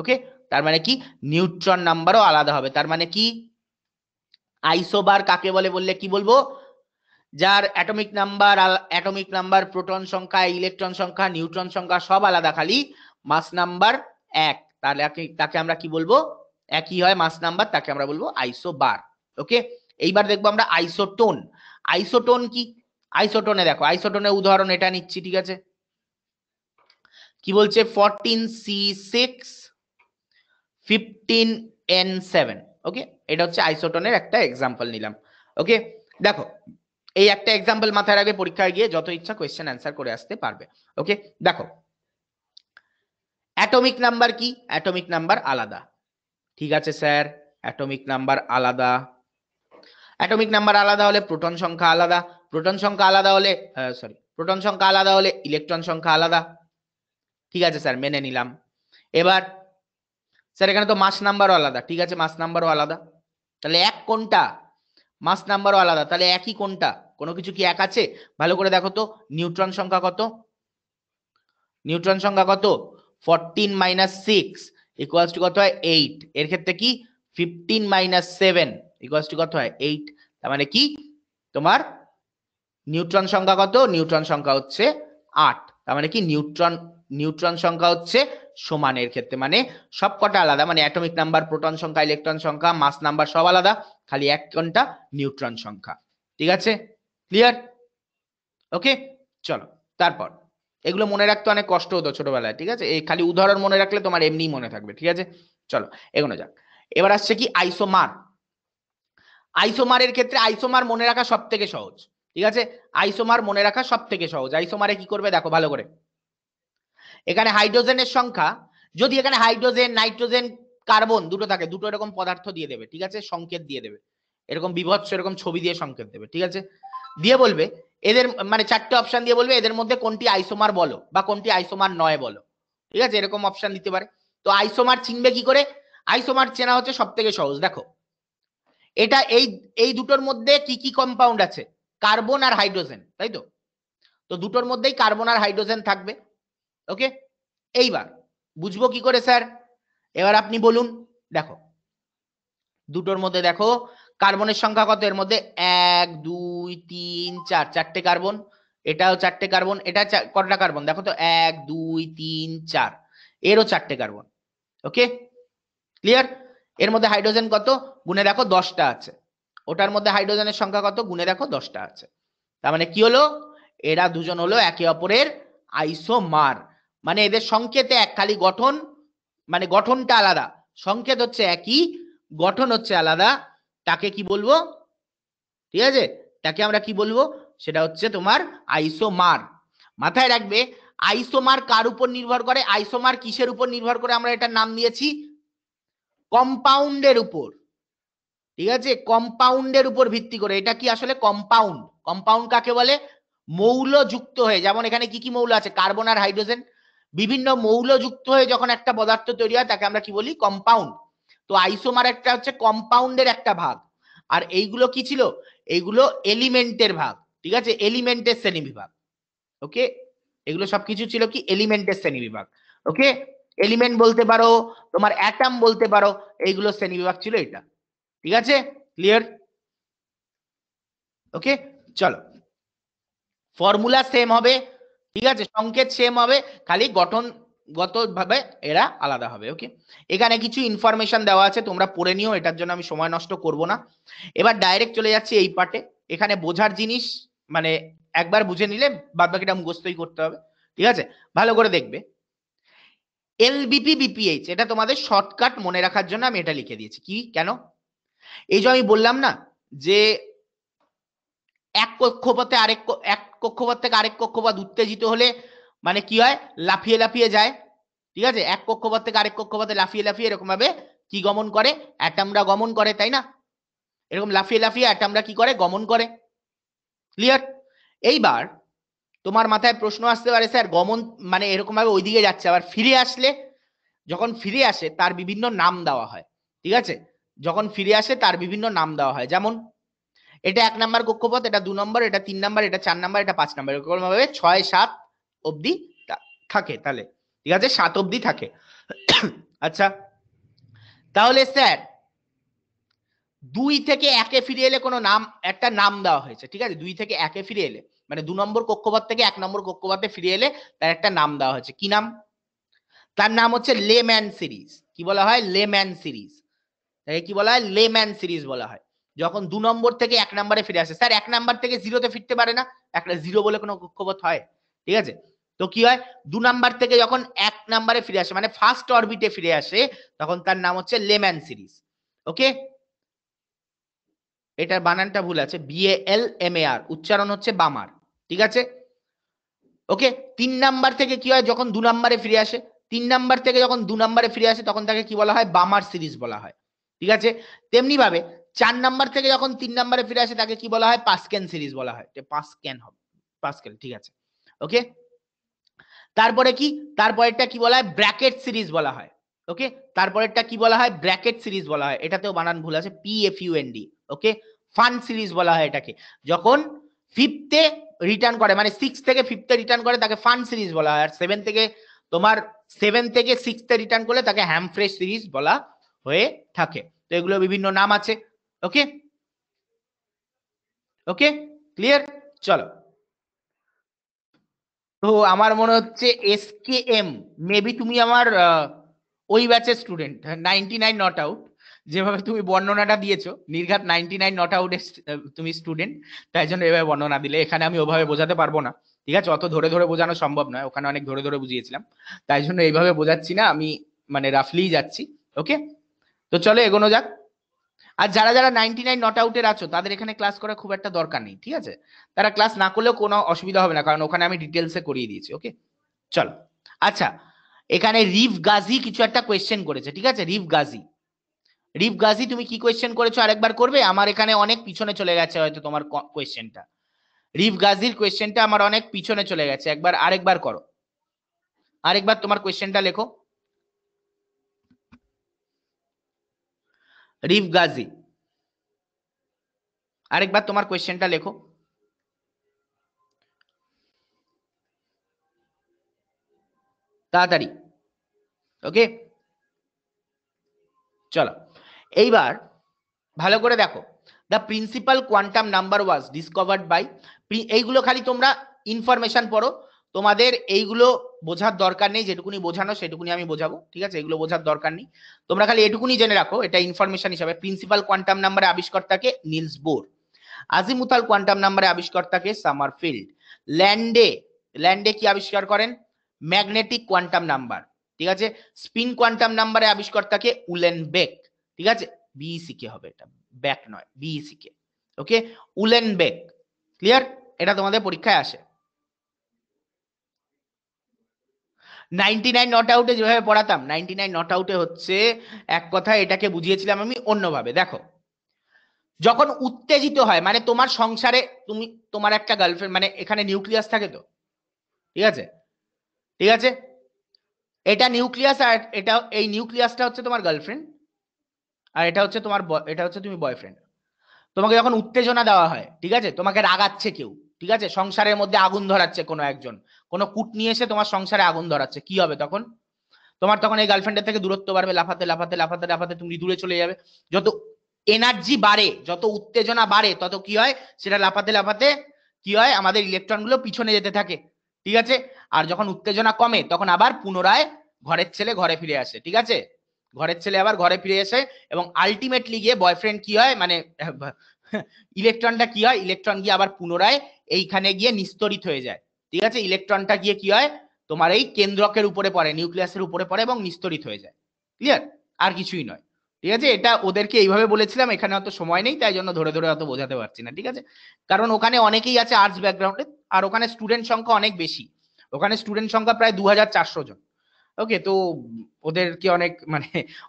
[SPEAKER 1] ওকে তার মানে কি নিউট্রন নাম্বারও আলাদা হবে তার মানে কি আইসোবার কাকে বলে বললে কি বলবো যার atomic number atomic number proton সংখ্যা ইলেকট্রন সংখ্যা নিউট্রন সংখ্যা সব আলাদা খালি মাস নাম্বার এক তাহলে তাকে আমরা কি বলবো একই হয় মাস নাম্বার তাকে আমরা বলবো আইসোবার ওকে এইবার দেখবো আমরা আইসোটোন আইসোটোন কি আইসোটোনে দেখো আইসোটোনের উদাহরণ এটা নিচ্ছি ঠিক আছে কি বলছে fourteen C six fifteen N seven okay এটা হচ্ছে আইসোটনের একটা এক্সাম্পল নিলাম ওকে দেখো এই একটা এক্সাম্পল মাথায় রাখবে পরীক্ষায় গিয়ে যত ইচ্ছা কোয়েশ্চেন অ্যান্সার করে আসতে পারবে ওকে দেখো অ্যাটমিক নাম্বার কি অ্যাটমিক নাম্বার আলাদা ঠিক আছে স্যার অ্যাটমিক নাম্বার আলাদা অ্যাটমিক নাম্বার আলাদা হলে প্রোটন সংখ্যা আলাদা প্রোটন সংখ্যা আলাদা হলে সরি প্রোটন সংখ্যা আলাদা হলে ইলেকট্রন সংখ্যা আলাদা ঠিক আছে স্যার মেনে নিলাম এবার স্যার এখানে তো মাস নাম্বারও আলাদা ঠিক আছে মাস নাম্বারও আলাদা তাহলে এক কোনটা মাস নাম্বারও আলাদা তাহলে একই কোনটা কোনো কিছু কি এক আছে ভালো করে দেখো তো নিউট্রন সংখ্যা কত নিউট্রন সংখ্যা কত fourteen minus six equals to কত হয় এইট এর ক্ষেত্রে কি fifteen minus seven equals to কত হয় এইট তার মানে কি তোমার নিউট্রন সংখ্যা কত নিউট্রন সংখ্যা হচ্ছে আট তার মানে কি নিউট্রন নিউট্রন সংখ্যা হচ্ছে সমানের ক্ষেত্রে মানে সবকটা আলাদা মানে অ্যাটমিক নাম্বার প্রোটন সংখ্যা ইলেকট্রন সংখ্যা মাস নাম্বার সব আলাদা খালি এক ঘন্টা নিউট্রন সংখ্যা ঠিক আছে ক্লিয়ার ওকে চলো তারপর এগুলো মনে রাখতে অনেক কষ্ট হতো ছোটবেলায় ঠিক আছে এই খালি উদাহরণ মনে রাখলে তোমার এমনি মনে থাকবে ঠিক আছে চলো এগোনো যাক এবার আসছে কি আইসোমার আইসোমারের ক্ষেত্রে আইসোমার মনে রাখা সব থেকে সহজ ঠিক আছে আইসোমার মনে রাখা সব থেকে সহজ আইসোমারে কি করবে দেখো ভালো করে এখানে হাইড্রোজেনের সংখ্যা যদি এখানে হাইড্রোজেন নাইট্রোজেন কার্বন দুটো থাকে দুটো এরকম পদার্থ দিয়ে দেবে ঠিক আছে সংকেত দিয়ে দেবে এরকম বিভৎস এরকম ছবি দিয়ে সংকেত দেবে ঠিক আছে দিয়ে বলবে এদের মানে চারটে অপশন দিয়ে বলবে এদের মধ্যে কোনটি আইসোমার বলো বা কোনটি আইসোমার নয় বলো ঠিক আছে এরকম অপশন দিতে পারে তো আইসোমার চিনবে কি করে আইসোমার চেনা হচ্ছে সব থেকে সহজ দেখো এটা এই এই দুটোর মধ্যে কি কি কম্পাউন্ড আছে কার্বন আর হাইড্রোজেন তাই তো তো দুটোর মধ্যেই কার্বন আর হাইড্রোজেন থাকবে ওকে এইবার বুঝবো কি করে স্যার এবার আপনি বলুন দেখো দুটোর মধ্যে দেখো কার্বনের সংখ্যা কত এর মধ্যে এক দুই তিন চার চারটে কার্বন এটাও চারটে কার্বন এটা কটা কার্বন দেখো তো এক দুই তিন চার এরও চারটে কার্বন ওকে ক্লিয়ার এর মধ্যে হাইড্রোজেন কত গুনে দেখো দশটা আছে ওটার মধ্যে হাইড্রোজেনের সংখ্যা কত গুনে দেখো দশটা আছে তার মানে কি হলো এরা দুজন হলো একে অপরের আইসোমার মানে এদের সংকেত এক খালি গঠন মানে গঠনটা আলাদা সংকেত হচ্ছে একই গঠন হচ্ছে আলাদা তাকে কি বলবো ঠিক আছে তাকে আমরা কি বলবো সেটা হচ্ছে তোমার আইসোমার মাথায় রাখবে আইসোমার কার উপর নির্ভর করে আইসোমার কিসের উপর নির্ভর করে আমরা এটার নাম দিয়েছি কম্পাউন্ডের উপর ঠিক আছে কম্পাউন্ডের উপর ভিত্তি করে এটা কি আসলে কম্পাউন্ড কম্পাউন্ড কাকে বলে মৌল যুক্ত হয়ে যেমন এখানে কি কি মৌল আছে কার্বন আর হাইড্রোজেন বিভিন্ন মৌলযুক্ত হয়ে যখন একটা পদার্থ তৈরি হয় তাকে আমরা কি বলি কম্পাউন্ড তো আইসোমার একটা হচ্ছে কম্পাউন্ডের একটা ভাগ আর এইগুলো কি ছিল এইগুলো এলিমেন্টের ভাগ ঠিক আছে এলিমেন্টের শ্রেণী বিভাগ ওকে এগুলো সবকিছু ছিল কি এলিমেন্টের শ্রেণী বিভাগ ওকে এলিমেন্ট বলতে পারো তোমার অ্যাটাম বলতে পারো এইগুলো শ্রেণী বিভাগ ছিল এটা ঠিক আছে ক্লিয়ার ওকে চলো ফর্মুলা সেম হবে ঠিক আছে সংকেত সেম হবে খালি গঠনগতভাবে এরা আলাদা হবে ওকে এখানে কিছু ইনফরমেশন দেওয়া আছে তোমরা পড়ে নিও এটার জন্য আমি সময় নষ্ট করব না এবার ডাইরেক্ট চলে যাচ্ছি এই পার্টে এখানে বোঝার জিনিস মানে একবার বুঝে নিলে বাদ বাকিটা মুখস্থই করতে হবে ঠিক আছে ভালো করে দেখবে এলবিপি বিপিএইচ এটা তোমাদের শর্টকাট মনে রাখার জন্য আমি এটা লিখে দিয়েছি কি কেন এই যে আমি বললাম না যে এক কক্ষপথে আরেক এক কক্ষপথ থেকে আরেক কক্ষপথ উত্তেজিত হলে মানে কি হয় লাফিয়ে লাফিয়ে যায় ঠিক আছে এক কক্ষপথ থেকে আরেক কক্ষপথে লাফিয়ে লাফিয়ে এরকম ভাবে কি গমন করে অ্যাটামরা গমন করে তাই না এরকম লাফিয়ে লাফিয়ে অ্যাটামরা কি করে গমন করে ক্লিয়ার এইবার তোমার মাথায় প্রশ্ন আসতে পারে স্যার গমন মানে এরকম ভাবে ওইদিকে যাচ্ছে আবার ফিরে আসলে যখন ফিরে আসে তার বিভিন্ন নাম দেওয়া হয় ঠিক আছে যখন ফিরে আসে তার বিভিন্ন নাম দেওয়া হয় যেমন এটা এক নাম্বার কক্ষপথ এটা দু নম্বর এটা তিন নাম্বার এটা চার নাম্বার এটা পাঁচ নাম্বার এরকম ভাবে ছয় সাত অবধি থাকে তাহলে ঠিক আছে সাত অবধি থাকে আচ্ছা তাহলে স্যার দুই থেকে একে ফিরে এলে কোনো নাম একটা নাম দেওয়া হয়েছে ঠিক আছে দুই থেকে একে ফিরে এলে মানে দু নম্বর কক্ষপথ থেকে এক নম্বর কক্ষপথে ফিরে এলে তার একটা নাম দেওয়া হয়েছে কি নাম তার নাম হচ্ছে লেম্যান সিরিজ কি বলা হয় লেম্যান সিরিজ তাকে কি বলা হয় লেম্যান সিরিজ বলা হয় যখন দু নম্বর থেকে এক নম্বরে ফিরে আসে স্যার এক নাম্বার থেকে জিরোতে ফিরতে পারে না একটা জিরো বলে কোনো কক্ষপথ হয় ঠিক আছে তো কি হয় দু নাম্বার থেকে যখন এক নাম্বারে ফিরে আসে মানে ফার্স্ট অরবিটে ফিরে আসে তখন তার নাম হচ্ছে লেম্যান সিরিজ ওকে এটার বানানটা ভুল আছে বিএ এল এম এ আর উচ্চারণ হচ্ছে বামার ঠিক আছে ওকে তিন নাম্বার থেকে কি হয় যখন দু নাম্বারে ফিরে আসে তিন নাম্বার থেকে যখন দু নাম্বারে ফিরে আসে তখন তাকে কি বলা হয় বামার সিরিজ বলা হয় ঠিক আছে তেমনি ভাবে চার নাম্বার থেকে যখন তিন নাম্বারে ফিরে আসে তাকে কি বলা হয় পাসকেন সিরিজ বলা হয় পাসকেন হবে ক্যান ঠিক আছে ওকে তারপরে কি তারপরেরটা কি বলা হয় ব্র্যাকেট সিরিজ বলা হয় ওকে তারপরেরটা কি বলা হয় ব্র্যাকেট সিরিজ বলা হয় এটাতেও বানান ভুল আছে P F U N D okay Pfund series বলা হয় এটাকে যখন ফিফথে রিটার্ন করে মানে সিক্স থেকে ফিফথে রিটার্ন করে তাকে ফান সিরিজ বলা হয় আর সেভেন থেকে তোমার সেভেন থেকে সিক্সথে রিটার্ন করলে তাকে হ্যামফ্রেশ সিরিজ বলা হয়ে থাকে তো এগুলো বিভিন্ন নাম আছে ওকে ওকে ক্লিয়ার চলো তো আমার মনে হচ্ছে এস কে এম মেবি তুমি আমার ওই ব্যাচের student ninety nine not out যেভাবে তুমি বর্ণনাটা দিয়েছো নির্ঘাত নাইনটি নাইন নট আউট তুমি স্টুডেন্ট তাই জন্য এভাবে বর্ণনা দিলে এখানে আমি ওভাবে বোঝাতে পারবো না ঠিক আছে অত ধরে ধরে বোঝানো সম্ভব নয় ওখানে অনেক ধরে ধরে বুঝিয়েছিলাম তাই জন্য এইভাবে বোঝাচ্ছি না আমি মানে রাফলিই যাচ্ছি ওকে তো চলো এগোনো যাক আর যারা যারা নাইনটি নাইন নট আউটের আছো তাদের এখানে ক্লাস করা খুব একটা দরকার নেই ঠিক আছে তারা ক্লাস না করলেও কোনো অসুবিধা হবে না কারণ ওখানে আমি ডিটেলসে করিয়ে দিয়েছি ওকে চলো আচ্ছা এখানে রিফ গাজী কিছু একটা কোয়েশ্চেন করেছে ঠিক আছে রিফ গাজী রিফ গাজী তুমি কি কোয়েশ্চেন করেছো আরেকবার করবে আমার এখানে অনেক পিছনে চলে গেছে হয়তো তোমার কোয়েশ্চেনটা রিফ গাজীর কোয়েশ্চেনটা আমার অনেক পিছনে চলে গেছে একবার আরেকবার করো আরেকবার তোমার কোয়েশ্চেনটা লেখো রিফ গাজি আরেকবার তোমার কোয়েশ্চেনটা লেখো তাড়াতাড়ি ওকে চলো এইবার ভালো করে দেখো the principal quantum number was discovered by এইগুলো খালি তোমরা ইনফরমেশন পড়ো তোমাদের এইগুলো বোঝার দরকার নেই যেটুকুনি বোঝানো সেটুকুনি আমি বোঝাবো ঠিক আছে এগুলো বোঝার দরকার নেই তোমরা খালি এটুকুনি জেনে রাখো এটা ইনফরমেশন হিসাবে প্রিন্সিপাল কোয়ান্টাম নাম্বারে আবিষ্কর্তাকে নিলস বোর আজিমুতাল কোয়ান্টাম নাম্বারে আবিষ্কর্তাকে ফিল্ড ল্যান্ডে ল্যান্ডে কি আবিষ্কার করেন ম্যাগনেটিক কোয়ান্টাম নাম্বার ঠিক আছে স্পিন কোয়ান্টাম নাম্বারে আবিষ্কর্তাকে উলেন বেক ঠিক আছে বিইসি কে e হবে এটা ব্যাক নয় বিইসি কে ওকে উলেন বেক ক্লিয়ার এটা তোমাদের পরীক্ষায় আসে নাইনটি নাইন নট আউটে যেভাবে পড়াতাম নাইনটি নাইন নট আউটে হচ্ছে এক কথা এটাকে বুঝিয়েছিলাম আমি অন্যভাবে দেখো যখন উত্তেজিত হয় মানে তোমার সংসারে তুমি তোমার একটা গার্লফ্রেন্ড মানে এখানে নিউক্লিয়াস থাকে তো ঠিক আছে ঠিক আছে এটা নিউক্লিয়াস আর এটা এই নিউক্লিয়াসটা হচ্ছে তোমার গার্লফ্রেন্ড আর এটা হচ্ছে তোমার এটা হচ্ছে তুমি বয়ফ্রেন্ড তোমাকে যখন উত্তেজনা দেওয়া হয় ঠিক আছে তোমাকে রাগাচ্ছে কেউ ঠিক আছে সংসারের মধ্যে আগুন ধরাচ্ছে কোনো একজন কোনো কুট নিয়ে এসে তোমার সংসারে আগুন ধরাচ্ছে কি হবে তখন তোমার তখন এই গার্লফ্রেন্ডের থেকে দূরত্ব বাড়বে লাফাতে লাফাতে লাফাতে লাফাতে তুমি দূরে চলে যাবে যত এনার্জি বাড়ে যত উত্তেজনা বাড়ে তত কি হয় সেটা লাফাতে লাফাতে কি হয় আমাদের ইলেকট্রনগুলো পিছনে যেতে থাকে ঠিক আছে আর যখন উত্তেজনা কমে তখন আবার পুনরায় ঘরের ছেলে ঘরে ফিরে আসে ঠিক আছে ঘরের ছেলে আবার ঘরে ফিরে আসে এবং আলটিমেটলি গিয়ে বয়ফ্রেন্ড কি হয় মানে ইলেকট্রনটা কি হয় ইলেকট্রন গিয়ে আবার পুনরায় এইখানে গিয়ে নিস্তরিত হয়ে যায় ঠিক আছে ইলেকট্রনটা গিয়ে কি হয় তোমার এই কেন্দ্রকের উপরে পড়ে নিউক্লিয়াসের উপরে পড়ে এবং নিস্তরিত হয়ে যায় ক্লিয়ার আর কিছুই নয় ঠিক আছে এটা ওদেরকে এইভাবে বলেছিলাম এখানে অত সময় নেই তাই জন্য ধরে ধরে অত বোঝাতে পারছি না ঠিক আছে কারণ ওখানে অনেকেই আছে আর্টস ব্যাকগ্রাউন্ডে আর ওখানে স্টুডেন্ট সংখ্যা অনেক বেশি ওখানে স্টুডেন্ট সংখ্যা প্রায় দু জন ওকে তো ওদেরকে অনেক মানে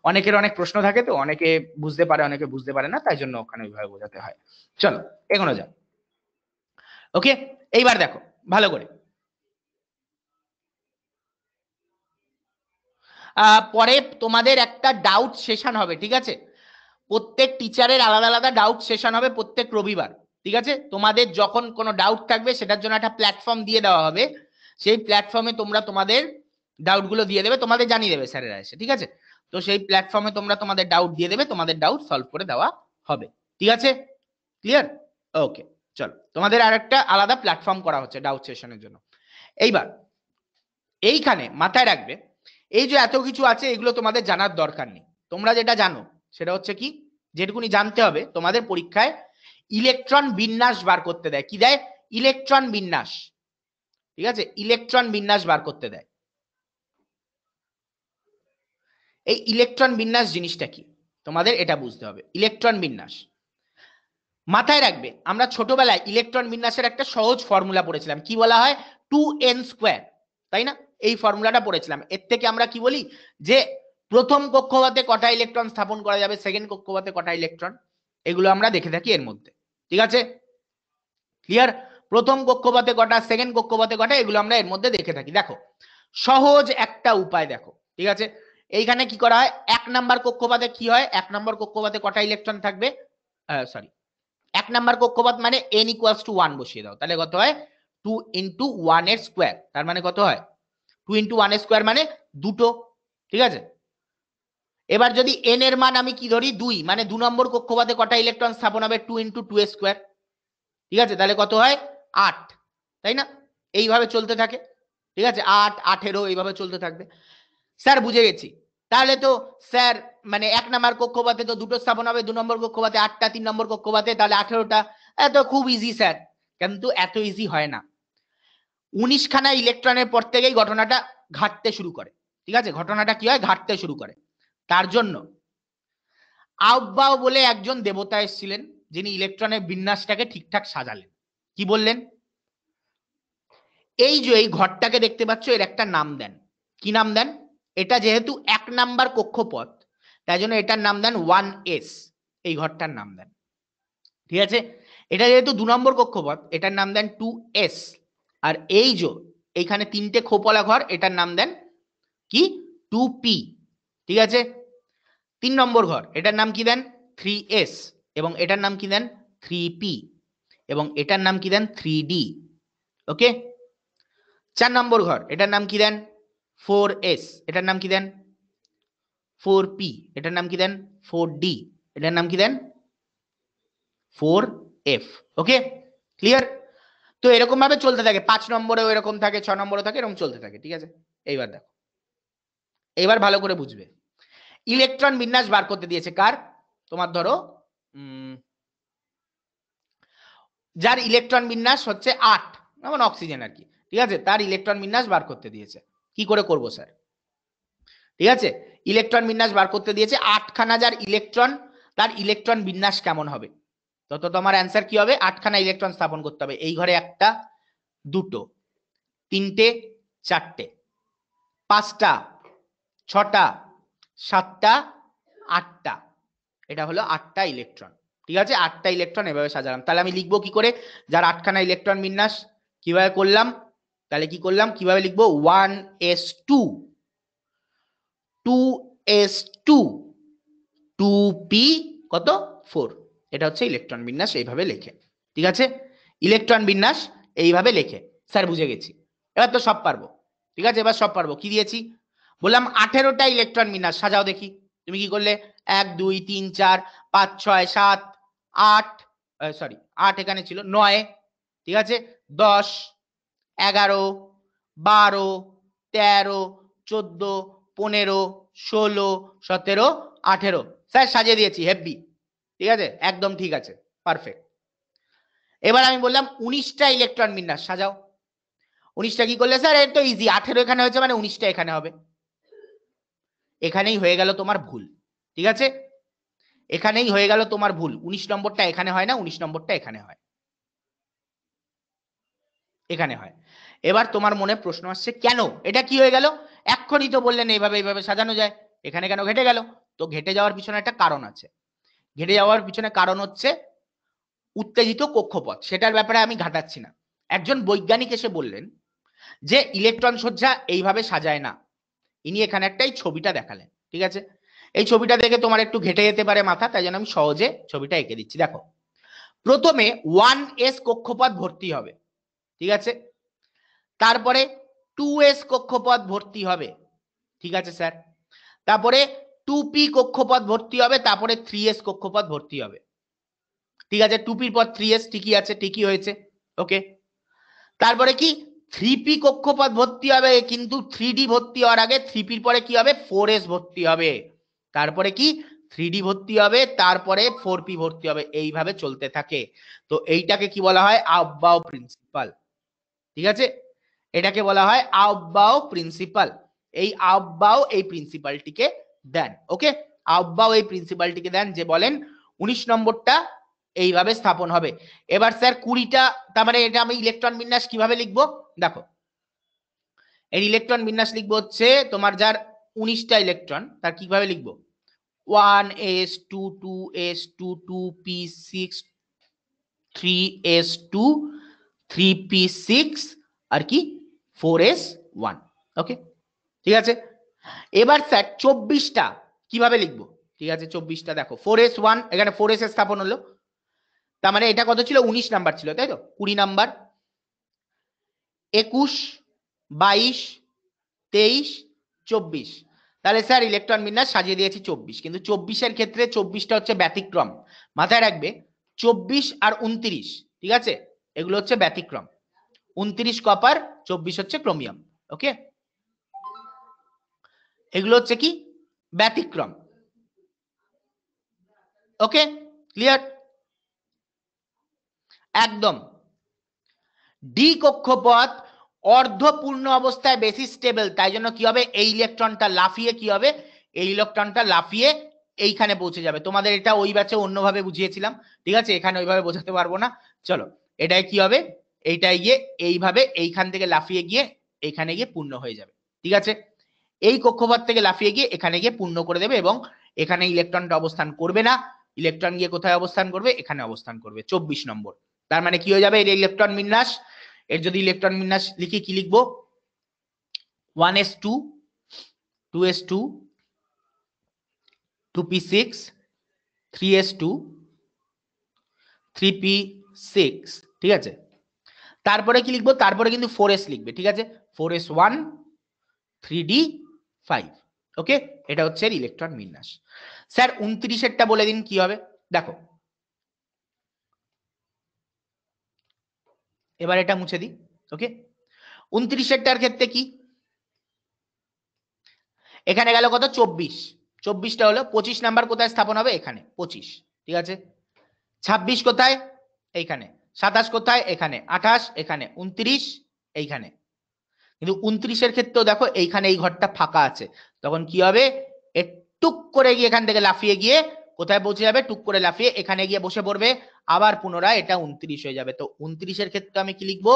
[SPEAKER 1] অনেকের অনেক প্রশ্ন থাকে তো অনেকে বুঝতে পারে অনেকে বুঝতে পারে না তাই জন্য ওখানে ওইভাবে বোঝাতে হয় চলো এগোনো যাক ওকে এইবার দেখো ভালো করে পরে তোমাদের একটা ডাউট সেশন হবে ঠিক আছে প্রত্যেক টিচারের আলাদা আলাদা ডাউট সেশন হবে প্রত্যেক রবিবার ঠিক আছে তোমাদের যখন কোনো ডাউট থাকবে সেটার জন্য একটা প্ল্যাটফর্ম দিয়ে দেওয়া হবে সেই প্ল্যাটফর্মে তোমরা তোমাদের ডাউটগুলো দিয়ে দেবে তোমাদের জানিয়ে দেবে স্যারেরা এসে ঠিক আছে তো সেই প্ল্যাটফর্মে তোমরা তোমাদের ডাউট দিয়ে দেবে তোমাদের ডাউট সলভ করে দেওয়া হবে ঠিক আছে ক্লিয়ার ওকে চলো তোমাদের আর একটা আলাদা প্ল্যাটফর্ম করা হচ্ছে ডাউট সেশনের জন্য এইবার এইখানে মাথায় রাখবে এই যে এত কিছু আছে এগুলো তোমাদের জানার দরকার নেই তোমরা যেটা জানো সেটা হচ্ছে কি যেটুকুনি জানতে হবে তোমাদের পরীক্ষায় ইলেকট্রন বিন্যাস বার করতে দেয় কি দেয় ইলেকট্রন বিন্যাস ঠিক আছে ইলেকট্রন বিন্যাস বার করতে দেয় এই ইলেকট্রন বিন্যাস জিনিসটা কি তোমাদের এটা বুঝতে হবে ইলেকট্রন বিন্যাস মাথায় রাখবে আমরা ছোটবেলায় ইলেকট্রন বিন্যাসের একটা সহজ ফর্মুলা পড়েছিলাম কি বলা হয় টু এন স্কোয়ার তাই না এই ফর্মুলাটা পড়েছিলাম এর থেকে আমরা কি বলি যে প্রথম কক্ষপথে কটা ইলেকট্রন স্থাপন করা যাবে সেকেন্ড কক্ষপাতে কটা ইলেকট্রন এগুলো আমরা দেখে থাকি এর মধ্যে ঠিক আছে ক্লিয়ার প্রথম কক্ষপথে কটা সেকেন্ড কক্ষপাতে কটা এগুলো আমরা এর মধ্যে দেখে থাকি দেখো সহজ একটা উপায় দেখো ঠিক আছে এইখানে কি করা হয় এক নাম্বার কক্ষপাতে কি হয় এক নাম্বার কক্ষপাতে কটা ইলেকট্রন থাকবে সরি এক নাম্বার কক্ষপথ মানে এন ইকুয়ালস টু ওয়ান বসিয়ে দাও তাহলে কত হয় টু ইন্টু ওয়ান এর স্কোয়ার তার মানে কত হয় টু ইন্টু ওয়ান স্কোয়ার মানে দুটো ঠিক আছে এবার যদি এন এর মান আমি কি ধরি দুই মানে দু নম্বর কক্ষপাতে কটা ইলেকট্রন স্থাপন হবে টু ইন্টু টু স্কোয়ার ঠিক আছে তাহলে কত হয় আট তাই না এইভাবে চলতে থাকে ঠিক আছে আট আঠেরো এইভাবে চলতে থাকবে স্যার বুঝে গেছি তাহলে তো স্যার মানে এক নম্বর কক্ষপাতে তো দুটো স্থাপন হবে দু নম্বর কক্ষপাতে আটটা তিন নম্বর কক্ষপাতে তাহলে আঠেরোটা এত খুব ইজি স্যার কিন্তু এত ইজি হয় না উনিশখানা ইলেকট্রনের পর থেকেই ঘটনাটা ঘাটতে শুরু করে ঠিক আছে ঘটনাটা কি হয় ঘাটতে শুরু করে তার জন্য আব্বাও বলে একজন দেবতা এসেছিলেন যিনি ইলেকট্রনের বিন্যাসটাকে ঠিকঠাক সাজালেন কি বললেন এই যে এই ঘরটাকে দেখতে পাচ্ছ এর একটা নাম দেন কি নাম দেন এটা যেহেতু এক নাম্বার কক্ষপথ তাই জন্য এটার নাম দেন ওয়ান এস এই ঘরটার নাম দেন ঠিক আছে এটা যেহেতু দু নম্বর কক্ষপথ এটার নাম দেন টু এস আর এই যে এইখানে তিনটে খোপলা ঘর এটার নাম দেন কি টু পি ঠিক আছে তিন নম্বর ঘর এটার নাম কি দেন থ্রি এস এবং এটার নাম কি দেন থ্রি পি এবং এটার নাম কি দেন থ্রি ডি ওকে চার নম্বর ঘর এটার নাম কি দেন ফোর এস এটার নাম কি দেন ফোর পি এটার নাম কি দেন ফোর ডি এটার নাম কি then four F okay clear তো এরকম ভাবে চলতে থাকে পাঁচ নম্বরেও এরকম থাকে ছ নম্বরও থাকে এরকম চলতে থাকে ঠিক আছে এইবার দেখো এইবার ভালো করে বুঝবে ইলেকট্রন বিন্যাস বার করতে দিয়েছে কার তোমার ধরো যার ইলেকট্রন বিন্যাস হচ্ছে আট যেমন অক্সিজেন আর কি ঠিক আছে তার ইলেকট্রন বিন্যাস বার করতে দিয়েছে কি করে করব স্যার ঠিক আছে ইলেকট্রন বিন্যাস বার করতে দিয়েছে আটখানা যার ইলেকট্রন তার ইলেকট্রন বিন্যাস কেমন হবে তত তোমার অ্যান্সার কি হবে আটখানা ইলেকট্রন স্থাপন করতে হবে এই ঘরে একটা দুটো তিনটে চারটে পাঁচটা ছটা সাতটা আটটা এটা হলো আটটা ইলেকট্রন ঠিক আছে আটটা ইলেকট্রন এভাবে সাজালাম তাহলে আমি লিখবো কি করে যার আটখানা ইলেকট্রন বিন্যাস কিভাবে করলাম তাহলে কি করলাম কিভাবে লিখবো one S two two S two two P কত ফোর এটা হচ্ছে ইলেকট্রন বিন্যাস এইভাবে লেখে ঠিক আছে ইলেকট্রন বিন্যাস এইভাবে লেখে স্যার বুঝে গেছি এবার তো সব পারবো ঠিক আছে এবার সব পারবো কি দিয়েছি বললাম আঠেরোটা ইলেকট্রন বিন্যাস সাজাও দেখি তুমি কি করলে এক দুই তিন চার পাঁচ ছয় সাত আট সরি আট এখানে ছিল নয় ঠিক আছে দশ এগারো বারো তেরো চোদ্দ পনেরো ষোলো সতেরো আঠেরো স্যার সাজিয়ে দিয়েছি হেব্বি ঠিক আছে একদম ঠিক আছে পারফেক্ট এবার আমি বললাম উনিশটা ইলেকট্রন বিন্যাস সাজাও উনিশটা কি করলে স্যার এর তো ইজি আঠেরো এখানে হয়েছে মানে উনিশটা এখানে হবে এখানেই হয়ে গেল তোমার ভুল ঠিক আছে এখানেই হয়ে গেল তোমার ভুল উনিশ নম্বরটা এখানে হয় না উনিশ নম্বরটা এখানে হয় এখানে হয় এবার তোমার মনে প্রশ্ন আসছে কেন এটা কি হয়ে গেল এক্ষুনি তো বললেন এইভাবে এইভাবে সাজানো যায় এখানে কেন ঘেটে গেল তো ঘেটে যাওয়ার পিছনে একটা কারণ আছে ঘেটে যাওয়ার পিছনে কারণ হচ্ছে উত্তেজিত কক্ষপথ সেটার ব্যাপারে আমি ঘাটাচ্ছি না একজন বৈজ্ঞানিক এসে বললেন যে ইলেকট্রন সজ্জা এইভাবে সাজায় না ইনি এখানে একটা এই ছবিটা দেখালেন ঠিক আছে এই ছবিটা দেখে তোমার একটু ঘেটে যেতে পারে মাথা তাই জন্য আমি সহজে ছবিটা এঁকে দিচ্ছি দেখো প্রথমে ওয়ান এস কক্ষপথ ভর্তি হবে ঠিক আছে তারপরে টু এস কক্ষপথ ভর্তি হবে ঠিক আছে স্যার তারপরে টু পি কক্ষপথ ভর্তি হবে তারপরে থ্রি এস কক্ষপথ ভর্তি হবে ঠিক আছে টু পির পর থ্রি এস ঠিকই আছে ঠিকই হয়েছে ওকে তারপরে কি থ্রি পি কক্ষপথ ভর্তি হবে কিন্তু থ্রি ডি ভর্তি হওয়ার আগে থ্রি পির পরে কি হবে ফোর এস ভর্তি হবে তারপরে কি থ্রি ডি ভর্তি হবে তারপরে ফোর পি ভর্তি হবে এইভাবে চলতে থাকে তো এইটাকে কি বলা হয় আব্বাও প্রিন্সিপাল ঠিক আছে এটাকে বলা হয় আব্বাও প্রিন্সিপাল এই আব্বাও এই প্রিন্সিপালটিকে দেন ওকে আব্বাও এই প্রিন্সিপালটিকে দেন যে বলেন উনিশ নম্বরটা এইভাবে স্থাপন হবে এবার স্যার কুড়িটা তার মানে এটা আমি ইলেকট্রন বিন্যাস কিভাবে লিখবো দেখো এর ইলেকট্রন বিন্যাস লিখবো হচ্ছে তোমার যার উনিশটা ইলেকট্রন তার কিভাবে লিখবো one S two two S two two P six three S two three P six আর কি ফোর এস ওয়ান ওকে ঠিক আছে এবার স্যার চব্বিশটা কিভাবে লিখবো ঠিক আছে চব্বিশটা দেখো ফোর এস ওয়ান এখানে ফোর এস স্থাপন হলো তার মানে এটা কত ছিল উনিশ নাম্বার ছিল তাই তো কুড়ি নাম্বার একুশ বাইশ তেইশ চব্বিশ তাহলে স্যার ইলেকট্রন বিন্যাস সাজিয়ে দিয়েছি চব্বিশ কিন্তু চব্বিশের ক্ষেত্রে চব্বিশটা হচ্ছে ব্যতিক্রম মাথায় রাখবে চব্বিশ আর উনত্রিশ ঠিক আছে এগুলো হচ্ছে ব্যতিক্রম উনত্রিশ কপার চব্বিশ হচ্ছে ক্রোমিয়াম ওকে এগুলো হচ্ছে কি ব্যতিক্রম ওকে ক্লিয়ার একদম ডি কক্ষপথ অর্ধপূর্ণ অবস্থায় বেশি স্টেবল তাই জন্য কি হবে এই ইলেকট্রনটা লাফিয়ে কি হবে এই ইলেকট্রনটা লাফিয়ে এইখানে পৌঁছে যাবে তোমাদের এটা ওই ব্যাচে অন্যভাবে বুঝিয়েছিলাম ঠিক আছে এখানে ওইভাবে বোঝাতে পারবো না চলো এটাই কি হবে এইটাই গিয়ে এইভাবে এইখান থেকে লাফিয়ে গিয়ে এইখানে গিয়ে পূর্ণ হয়ে যাবে ঠিক আছে এই কক্ষপথ থেকে লাফিয়ে গিয়ে এখানে গিয়ে পূর্ণ করে দেবে এবং এখানে ইলেকট্রনটা অবস্থান করবে না ইলেকট্রন গিয়ে কোথায় অবস্থান করবে এখানে অবস্থান করবে চব্বিশ নম্বর তার মানে কি হয়ে যাবে এর ইলেকট্রন বিন্যাস এর যদি ইলেকট্রন বিন্যাস লিখি কি লিখবো one S two two S two two P six three S two three P six ঠিক আছে তারপরে কি লিখবো তারপরে কিন্তু ফোর এস লিখবে ঠিক আছে four S one three D five okay এটা হচ্ছে ইলেকট্রন বিন্যাস স্যার উনত্রিশেরটা বলে দিন কি হবে দেখো এবার এটা মুছে দিই ওকে উনত্রিশেরটার ক্ষেত্রে কি এখানে গেল কত চব্বিশ চব্বিশটা হলো পঁচিশ নাম্বার কোথায় স্থাপন হবে এখানে পঁচিশ ঠিক আছে ছাব্বিশ কোথায় এইখানে সাতাশ কোথায় এখানে আঠাশ এখানে উনত্রিশ এইখানে কিন্তু উনত্রিশের ক্ষেত্রেও দেখো এইখানে এই ঘরটা ফাঁকা আছে তখন কি হবে এ টুক করে গিয়ে এখান থেকে লাফিয়ে গিয়ে কোথায় পৌঁছে যাবে টুক করে লাফিয়ে এখানে গিয়ে বসে পড়বে আবার পুনরায় এটা উনত্রিশ হয়ে যাবে তো উনত্রিশের ক্ষেত্রে আমি কি লিখবো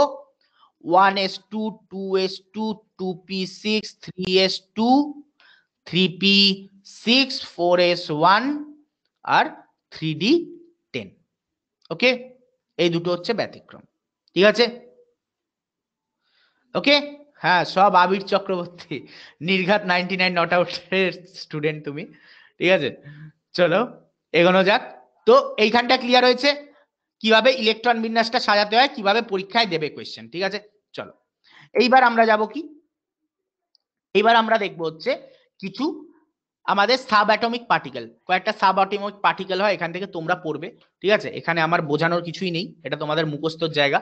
[SPEAKER 1] one S two two S two two P six three S two three P six four S one আর থ্রি ডি টেন ওকে এই দুটো হচ্ছে ব্যতিক্রম ঠিক আছে ওকে হ্যাঁ সব আবির চক্রবর্তী নির্ঘাত নাইনটি নাইন নট আউটের স্টুডেন্ট তুমি ঠিক আছে চলো এগোনো যাক তো এইখানটা ক্লিয়ার হয়েছে কিভাবে ইলেকট্রন বিন্যাসটা সাজাতে হয় কিভাবে পরীক্ষায় দেবে কোয়েশ্চেন ঠিক আছে চলো এইবার আমরা যাব কি এইবার আমরা দেখব হচ্ছে কিছু আমাদের সাব অ্যাটমিক পার্টিকেল কয়েকটা সাব অ্যাটমিক পার্টিকেল হয় এখান থেকে তোমরা পড়বে ঠিক আছে এখানে আমার বোঝানোর কিছুই নেই এটা তোমাদের মুখস্থর জায়গা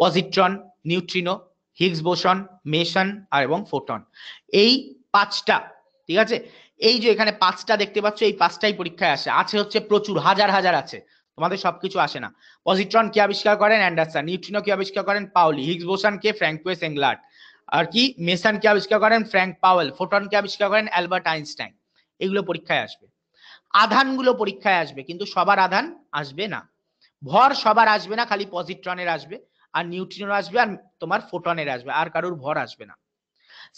[SPEAKER 1] positron neutrino Higgs boson meson আর এবং ফোটন এই পাঁচটা ঠিক আছে এই যে এখানে পাঁচটা দেখতে পাচ্ছ এই পাঁচটাই পরীক্ষায় আসে আছে হচ্ছে প্রচুর হাজার হাজার আছে তোমাদের সবকিছু আসে না পজিট্রন কে আবিষ্কার করেন অ্যান্ডারসন নিউট্রিনো কি আবিষ্কার করেন পাওলি হিগস বোসন কে ফ্র্যাঙ্কুয়েস এংলার্ট আর কি মেসান কে আবিষ্কার করেন ফ্র্যাঙ্ক পাওয়েল ফোটন কে আবিষ্কার করেন অ্যালবার্ট আইনস্টাইন এগুলো পরীক্ষায় আসবে আধানগুলো পরীক্ষায় আসবে কিন্তু সবার আধান আসবে না ভর সবার আসবে না খালি পজিট্রনের আসবে আর নিউট্রিনোর আসবে আর তোমার ফোটনের আসবে আর কারোর ভর আসবে না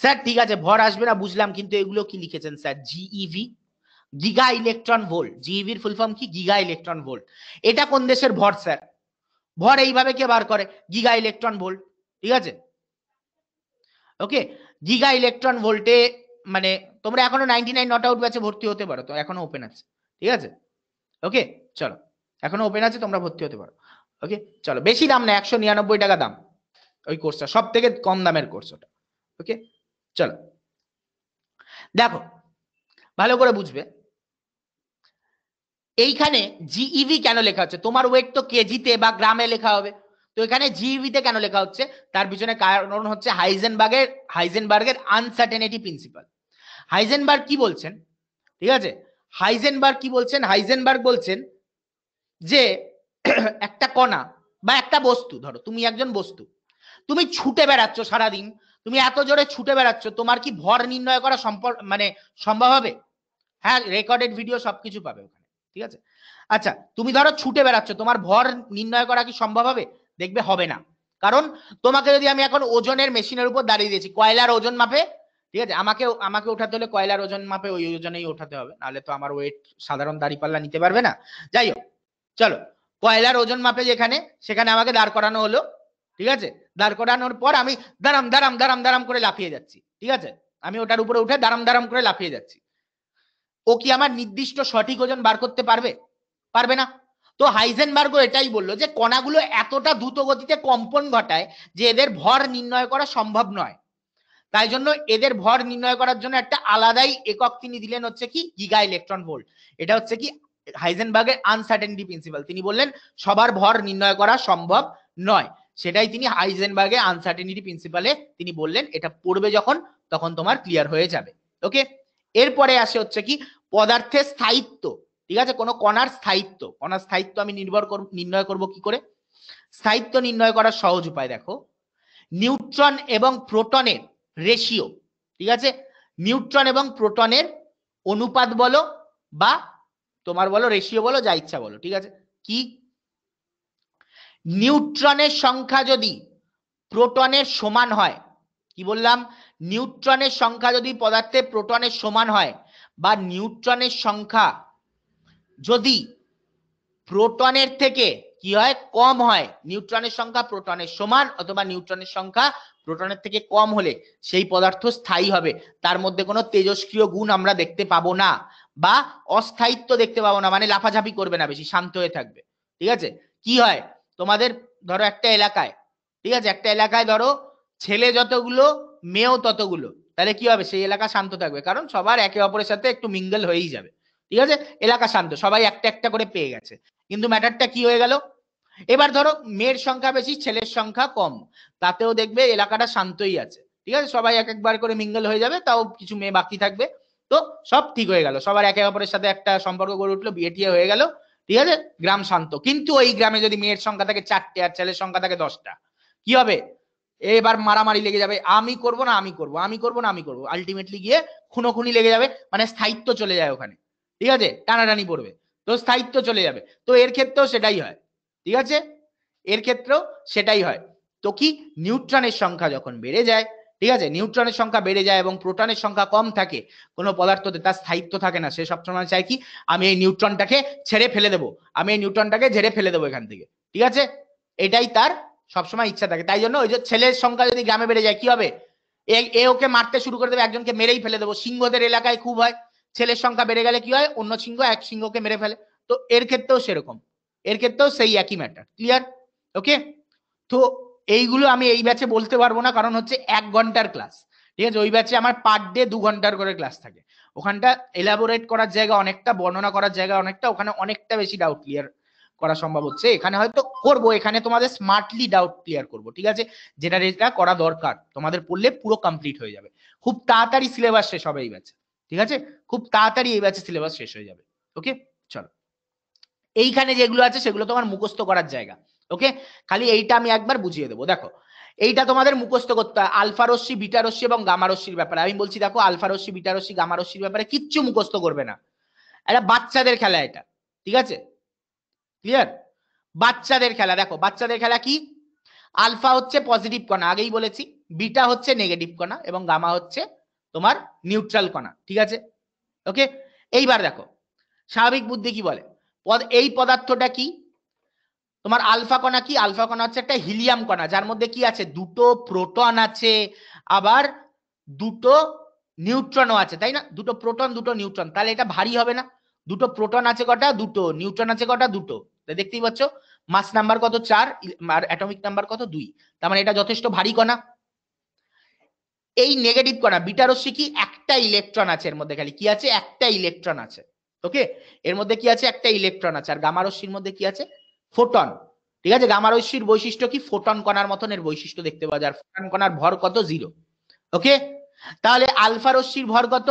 [SPEAKER 1] স্যার ঠিক আছে ভর আসবে না বুঝলাম কিন্তু এগুলো কি লিখেছেন sir GeV giga electron volt জিইভির ফুল ফর্ম কি গিগা ইলেকট্রন ভোল্ট এটা কোন দেশের ভর স্যার ভর এইভাবে কে বার করে গিগা ইলেকট্রন ভোল্ট ঠিক আছে ওকে গিগা ইলেকট্রন ভোল্টে মানে তোমরা এখনো নাইনটি নাইন নট আউট ব্যাচে ভর্তি হতে পারো তো এখনো ওপেন আছে ঠিক আছে ওকে চলো এখনো ওপেন আছে তোমরা ভর্তি হতে পারো ওকে চলো বেশি দাম না একশো নিরানব্বই টাকা দাম ওই কোর্সটা সব থেকে কম দামের কোর্স ওটা ওকে চলো দেখো ভালো করে বুঝবে এইখানে জিইভি e কেন লেখা হচ্ছে তোমার ওয়েট তো কেজিতে বা গ্রামে লেখা হবে তো এখানে জিইভিতে e কেন লেখা হচ্ছে তার পিছনে কারণ হচ্ছে হাইজেনবার্গের হাইজেনবার্গের আনসার্টেনিটি প্রিন্সিপাল হাইজেনবার্গ কি বলছেন ঠিক আছে হাইজেনবার্গ কি বলছেন হাইজেনবার্গ বলছেন যে একটা কণা বা একটা বস্তু ধরো তুমি একজন বস্তু তুমি ছুটে বেড়াচ্ছ সারাদিন তুমি এত জোরে ছুটে বেড়াচ্ছ তোমার কি ভর নির্ণয় করা সম্পর্ক মানে সম্ভব হবে হ্যাঁ রেকর্ডেড ভিডিও সবকিছু পাবে ওখানে ঠিক আছে আচ্ছা তুমি ধরো ছুটে বেড়াচ্ছ তোমার ভর নির্ণয় করা কি সম্ভব হবে দেখবে হবে না কারণ তোমাকে যদি আমি এখন ওজনের মেশিনের উপর দাঁড়িয়ে দিয়েছি কয়লার ওজন মাপে ঠিক আছে আমাকে আমাকে ওঠাতে হলে কয়লার ওজন মাপে ওই ওজনেই ওঠাতে হবে নাহলে তো আমার ওয়েট সাধারণ দাঁড়িপাল্লা নিতে পারবে না যাই হোক চলো কয়লার ওজন মাপে যেখানে সেখানে আমাকে দাঁড় করানো হলো ঠিক আছে দাঁড় করানোর পর আমি দাঁড়াম দাঁড়াম দাঁড়াম দাঁড়াম করে লাফিয়ে যাচ্ছি ঠিক আছে আমি ওটার উপরে উঠে দাঁড়াম দাঁড়াম করে লাফিয়ে যাচ্ছি ও কি আমার নির্দিষ্ট সঠিক ওজন বার করতে পারবে পারবে না তো হাইজেন বার্গ এটাই বললো যে কণাগুলো এতটা দ্রুত গতিতে কম্পন ঘটায় যে এদের ভর নির্ণয় করা সম্ভব নয় তাই জন্য এদের ভর নির্ণয় করার জন্য একটা আলাদাই একক তিনি দিলেন হচ্ছে কি গিগা ইলেকট্রন ভোল্ট এটা হচ্ছে কি হাইজেনবার্গের আনসার্টেনটি প্রিন্সিপাল তিনি বললেন সবার ভর নির্ণয় করা সম্ভব নয় সেটাই তিনি হাইজেনবার্গের আনসার্টেনিটি প্রিন্সিপালে তিনি বললেন এটা পড়বে যখন তখন তোমার ক্লিয়ার হয়ে যাবে ওকে এরপরে আসে হচ্ছে কি পদার্থের স্থায়িত্ব ঠিক আছে কোনো কণার স্থায়িত্ব কণার স্থায়িত্ব আমি নির্ভর করব নির্ণয় করব কি করে স্থায়িত্ব নির্ণয় করার সহজ উপায় দেখো নিউট্রন এবং প্রোটনের রেশিও ঠিক আছে নিউট্রন এবং প্রোটনের অনুপাত বলো বা তোমার বলো রেশিও বলো যা ইচ্ছা বলো ঠিক আছে কি নিউট্রনের সংখ্যা যদি প্রোটনের সমান হয় কি বললাম নিউট্রনের সংখ্যা যদি পদার্থে প্রোটনের সমান হয় বা নিউট্রনের সংখ্যা যদি প্রোটনের থেকে কি হয় কম হয় নিউট্রনের সংখ্যা প্রোটনের সমান অথবা নিউট্রনের সংখ্যা প্রোটনের থেকে কম হলে সেই পদার্থ স্থায়ী হবে তার মধ্যে কোনো তেজস্ক্রিয় গুণ আমরা দেখতে পাবো না বা অস্থায়িত্ব দেখতে পাবো না মানে লাফাঝাপি করবে না বেশি শান্ত হয়ে থাকবে ঠিক আছে কি হয় তোমাদের ধরো একটা এলাকায় ঠিক আছে একটা এলাকায় ধরো ছেলে যতগুলো মেয়েও ততগুলো তাহলে কি হবে সেই এলাকা শান্ত থাকবে কারণ সবার একে অপরের সাথে একটু মিঙ্গল হয়েই যাবে ঠিক আছে এলাকা শান্ত সবাই একটা একটা করে পেয়ে গেছে কিন্তু ম্যাটারটা কি হয়ে গেল এবার ধরো মেয়ের সংখ্যা বেশি ছেলের সংখ্যা কম তাতেও দেখবে এলাকাটা শান্তই আছে ঠিক আছে সবাই এক একবার করে মিঙ্গল হয়ে যাবে তাও কিছু মেয়ে বাকি থাকবে তো সব ঠিক হয়ে গেল সবার একে অপরের সাথে একটা সম্পর্ক গড়ে উঠলো বিয়ে টিয়ে হয়ে গেল ঠিক আছে গ্রাম শান্ত কিন্তু ওই গ্রামে যদি মেয়ের সংখ্যা থাকে চারটে আর ছেলের সংখ্যা থাকে দশটা কি হবে এবার মারামারি লেগে যাবে আমি করব না আমি করব আমি করব না আমি করব আলটিমেটলি গিয়ে খুনোখুনি লেগে যাবে মানে স্থায়িত্ব চলে যায় ওখানে ঠিক আছে টানাটানি পড়বে তো স্থায়িত্ব চলে যাবে তো এর ক্ষেত্রেও সেটাই হয় ঠিক আছে এর ক্ষেত্রেও সেটাই হয় তো কি নিউট্রনের সংখ্যা যখন বেড়ে যায় ঠিক আছে নিউট্রনের সংখ্যা বেড়ে যায় এবং প্রোটনের সংখ্যা কম থাকে কোনো পদার্থতে তার স্থায়িত্ব থাকে না সে সবসময় চায় কি আমি এই নিউট্রনটাকে ছেড়ে ফেলে দেবো আমি এই নিউট্রনটাকে ঝেড়ে ফেলে দেবো এখান থেকে ঠিক আছে এটাই তার সবসময় ইচ্ছা থাকে তাই জন্য ওই যে ছেলের সংখ্যা যদি গ্রামে বেড়ে যায় কি হবে এ ওকে মারতে শুরু করে দেবে একজনকে মেরেই ফেলে দেবো সিংহদের এলাকায় খুব হয় ছেলের সংখ্যা বেড়ে গেলে কি হয় অন্য সিংহ এক সিংহকে মেরে ফেলে তো এর ক্ষেত্রেও সেরকম এর ক্ষেত্রেও সেই একই ম্যাটার ক্লিয়ার ওকে তো এইগুলো আমি এই ব্যাচে বলতে পারবো না কারণ হচ্ছে এক ঘন্টার ক্লাস ঠিক আছে ওই ব্যাচে আমার পার ডে দু ঘন্টার করে ক্লাস থাকে ওখানটা এলাবোরেট করার জায়গা অনেকটা বর্ণনা করার জায়গা অনেকটা ওখানে অনেকটা বেশি ডাউট ক্লিয়ার করা সম্ভব হচ্ছে এখানে হয়তো করব এখানে তোমাদের স্মার্টলি ডাউট ক্লিয়ার করব ঠিক আছে যেটা যেটা করা দরকার তোমাদের পড়লে পুরো কমপ্লিট হয়ে যাবে খুব তাড়াতাড়ি সিলেবাস শেষ হবে এই ব্যাচে ঠিক আছে খুব তাড়াতাড়ি এই ব্যাচে সিলেবাস শেষ হয়ে যাবে ওকে চলো এইখানে যেগুলো আছে সেগুলো তোমার মুখস্থ করার জায়গা ওকে খালি এইটা আমি একবার বুঝিয়ে দেবো দেখো এইটা তোমাদের মুখস্ত করতে হয় আলফা রশ্মি বিটা রশ্মি এবং গামা রশ্মির ব্যাপারে আমি বলছি দেখো আলফা রশ্মি বিটা রশ্মি গামা রশ্মির ব্যাপারে কিচ্ছু মুখস্ত করবে না এটা বাচ্চাদের খেলা এটা ঠিক আছে ক্লিয়ার বাচ্চাদের খেলা দেখো বাচ্চাদের খেলা কি আলফা হচ্ছে পজিটিভ কণা আগেই বলেছি বিটা হচ্ছে নেগেটিভ কণা এবং গামা হচ্ছে তোমার নিউট্রাল কণা ঠিক আছে ওকে এইবার দেখো স্বাভাবিক বুদ্ধি কি বলে পদ এই পদার্থটা কি তোমার আলফা কণা কি আলফা কণা হচ্ছে একটা হিলিয়াম কণা যার মধ্যে কি আছে দুটো প্রোটন আছে আবার দুটো নিউট্রনও আছে তাই না দুটো প্রোটন দুটো নিউট্রন তাহলে এটা ভারী হবে না দুটো প্রোটন আছে কটা দুটো নিউট্রন আছে কটা দুটো দেখতেই পাচ্ছ মাস নাম্বার কত চার আর অ্যাটমিক নাম্বার কত দুই তার মানে এটা যথেষ্ট ভারী কণা এই নেগেটিভ কণা বিটা রশ্মি কি একটা ইলেকট্রন আছে এর মধ্যে খালি কি আছে একটা ইলেকট্রন আছে ওকে এর মধ্যে কি আছে একটা ইলেকট্রন আছে আর গামারসির মধ্যে কি আছে ফোটন ঠিক আছে গামা রশ্মির বৈশিষ্ট্য কি ফোটন কণার মতন এর বৈশিষ্ট্য দেখতে পাওয়া যায় ফোটন কণার ভর কত জিরো ওকে তাহলে আলফা রশ্মির ভর কত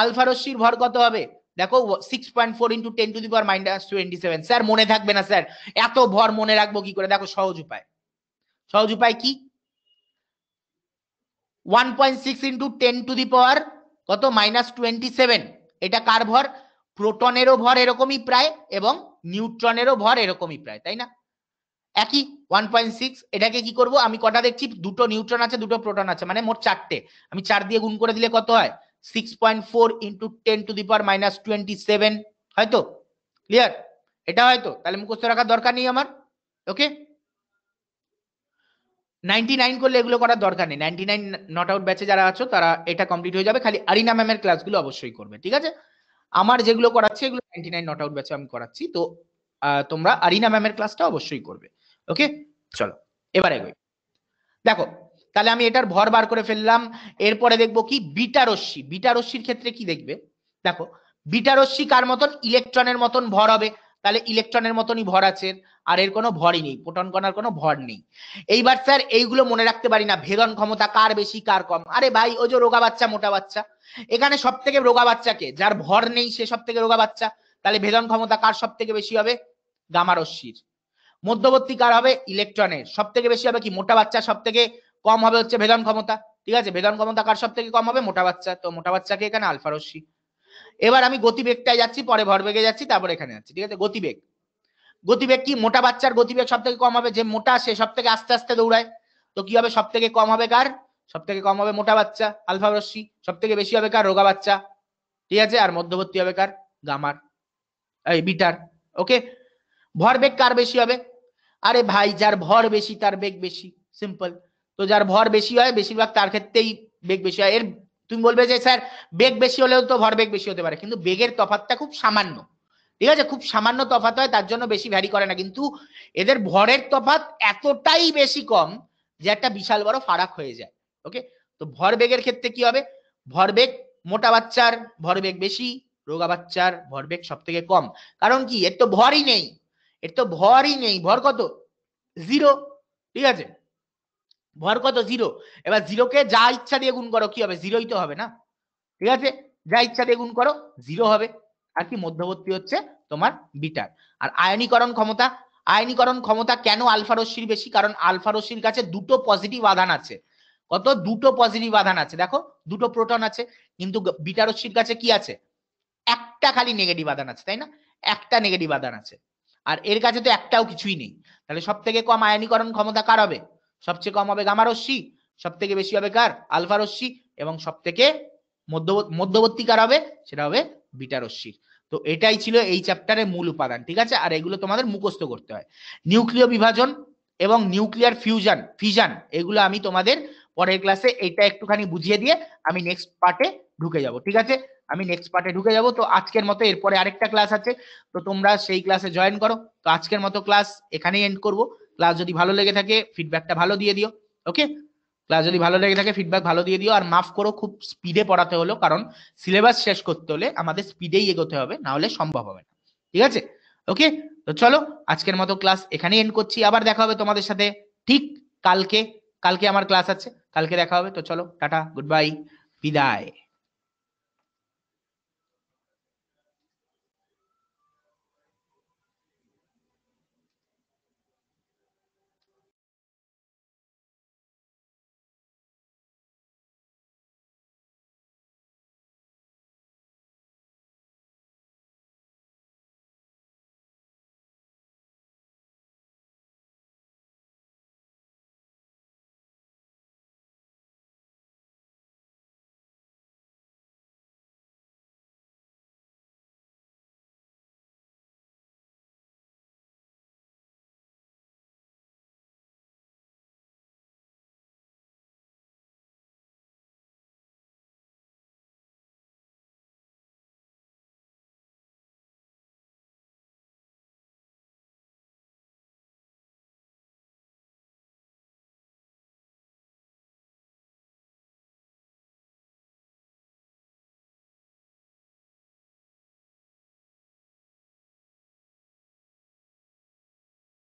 [SPEAKER 1] আলফা রশ্মির ভর কত হবে দেখো six point four into ten to the power minus twenty seven sir মনে থাকবে না স্যার এত ভর মনে রাখবো কি করে দেখো সহজ উপায় সহজ উপায় কি one point six into ten to the power কত মাইনাস টোয়েন্টি সেভেন এটা কার ভর প্রোটনেরও ভর এরকমই প্রায় এবং নিউট্রনেরও ভর এরকমই প্রায় তাই না একই ওয়ান পয়েন্ট সিক্স এটাকে কি করবো আমি কটা দেখছি দুটো নিউট্রন আছে দুটো প্রোটন আছে মানে মোট চারটে আমি চার দিয়ে গুণ করে দিলে কত হয় six point four into ten to the power minus twenty seven হয়তো ক্লিয়ার এটা হয়তো তাহলে মুখস্থ রাখার দরকার নেই আমার ওকে নাইনটি নাইন করলে এগুলো করার দরকার নেই নাইনটি নাইন নট আউট ব্যাচে যারা আছো তারা এটা কমপ্লিট হয়ে যাবে খালি আরিনা ম্যামের ক্লাসগুলো অবশ্যই করবে ঠিক আছে আমার যেগুলো করাচ্ছি এগুলো নাইনটি নাইন নট আউট ব্যাচে আমি করাচ্ছি তো তোমরা আরিনা ম্যামের ক্লাসটা অবশ্যই করবে ওকে চলো এবারে এগোই দেখো তাহলে আমি এটার ভর বার করে ফেললাম এরপরে দেখবো কি বিটা রশ্মি বিটা রশ্মির ক্ষেত্রে কি দেখবে দেখো বিটা রশ্মি কার মতন ইলেকট্রনের মতন ভর হবে তাহলে ইলেকট্রনের মতনই ভর আছে আর এর কোনো ভরই নেই প্রোটন কণার কোনো ভর নেই এইবার স্যার এইগুলো মনে রাখতে পারি না ভেদন ক্ষমতা কার বেশি কার কম আরে ভাই ওই যে রোগা বাচ্চা মোটা বাচ্চা এখানে সব থেকে রোগা বাচ্চাকে যার ভর নেই সে সব থেকে রোগা বাচ্চা তাহলে ভেদন ক্ষমতা কার সব থেকে বেশি হবে গামারশ্মির মধ্যবর্তী কার হবে ইলেকট্রনের সব থেকে বেশি হবে কি মোটা বাচ্চা সব থেকে কম হবে হচ্ছে ভেদন ক্ষমতা ঠিক আছে ভেদন ক্ষমতা কার সব থেকে কম হবে মোটা বাচ্চা তো মোটা বাচ্চাকে এখানে আলফা রশ্মি এবার আমি গতিবেগটাই যাচ্ছি পরে ভরবেগে যাচ্ছি তারপর এখানে যাচ্ছি ঠিক আছে গতিবেগ গতিবেগ কি মোটা বাচ্চার গতিবেগ সব থেকে কম হবে যে মোটা সে সব থেকে আস্তে আস্তে দৌড়ায় তো কি হবে সব থেকে কম হবে কার সব থেকে কম হবে মোটা বাচ্চা আলফা রশ্মি সব থেকে বেশি হবে কার রোগা বাচ্চা ঠিক আছে আর মধ্যবর্তী হবে কার গামার এই বিটার ওকে ভরবেগ কার বেশি হবে আরে ভাই যার ভর বেশি তার বেগ বেশি সিম্পল তো যার ভর বেশি হয় বেশিরভাগ তার ক্ষেত্রেই বেগ বেশি হয় এর তুমি বলবে যে স্যার বেগ বেশি হলেও তো ভরবেগ বেশি হতে পারে কিন্তু বেগের তফাতটা খুব সামান্য ঠিক আছে খুব সামান্য তফাত হয় তার জন্য বেশি ভ্যারি করে না কিন্তু এদের ভরের তফাত এতটাই বেশি কম যে একটা বিশাল বড় ফারাক হয়ে যায় ওকে তো ভরবেগের ক্ষেত্রে কি হবে ভরবেগ মোটা বাচ্চার ভরবেগ বেশি রোগা বাচ্চার ভরবেগ সব থেকে কম কারণ কি এর তো ভরই নেই এর তো ভরই নেই ভর কত জিরো ঠিক আছে ভর কত জিরো এবার জিরোকে যা ইচ্ছা দিয়ে গুণ করো কি হবে জিরোই তো হবে না ঠিক আছে যা ইচ্ছা দিয়ে গুণ করো জিরো হবে আর কি মধ্যবর্তী হচ্ছে তোমার বিটার আর আয়নীকরণ ক্ষমতা আয়নীকরণ ক্ষমতা কেন আলফা রশ্মির বেশি কারণ আলফা রশ্মির কাছে দুটো পজিটিভ আধান আছে কত দুটো পজিটিভ আধান আছে দেখো দুটো প্রোটন আছে কিন্তু বিটা রশ্মির কাছে কি আছে একটা খালি নেগেটিভ আধান আছে তাই না একটা নেগেটিভ আধান আছে আর এর কাছে তো একটাও কিছুই নেই তাহলে সব থেকে কম আয়নীকরণ ক্ষমতা কার হবে সবচেয়ে কম হবে গামা রশ্মি সব থেকে বেশি হবে কার আলফা রশ্মি এবং সব থেকে মধ্যবর্তী কার হবে সেটা হবে বিটা রশ্মি তো এটাই ছিল এই চ্যাপ্টারের মূল উপাদান ঠিক আছে আর এগুলো তোমাদের মুখস্থ করতে হয় নিউক্লিয় বিভাজন এবং নিউক্লিয়ার ফিউশন ফিজন এগুলো আমি তোমাদের পরের ক্লাসে এটা একটুখানি বুঝিয়ে দিয়ে আমি নেক্সট পার্টে ঢুকে যাব ঠিক আছে আমি নেক্সট পার্টে ঢুকে যাব তো আজকের মতো এরপরে আরেকটা ক্লাস আছে তো তোমরা সেই ক্লাসে জয়েন করো তো আজকের মতো ক্লাস এখানেই এন্ড করব ক্লাস যদি ভালো লেগে থাকে ফিডব্যাকটা ভালো দিয়ে দিও ওকে ক্লাস যদি ভালো লেগে থাকে ফিডব্যাক ভালো দিয়ে দিও আর মাফ করো খুব স্পিডে পড়াতে হলো কারণ সিলেবাস শেষ করতে হলে আমাদের স্পিডেই এগোতে হবে না হলে সম্ভব হবে না ঠিক আছে ওকে তো চলো আজকের মতো ক্লাস এখানে এন্ড করছি আবার দেখা হবে তোমাদের সাথে ঠিক কালকে কালকে আমার ক্লাস আছে কালকে দেখা হবে তো চলো টাটা গুড বাই বিদায়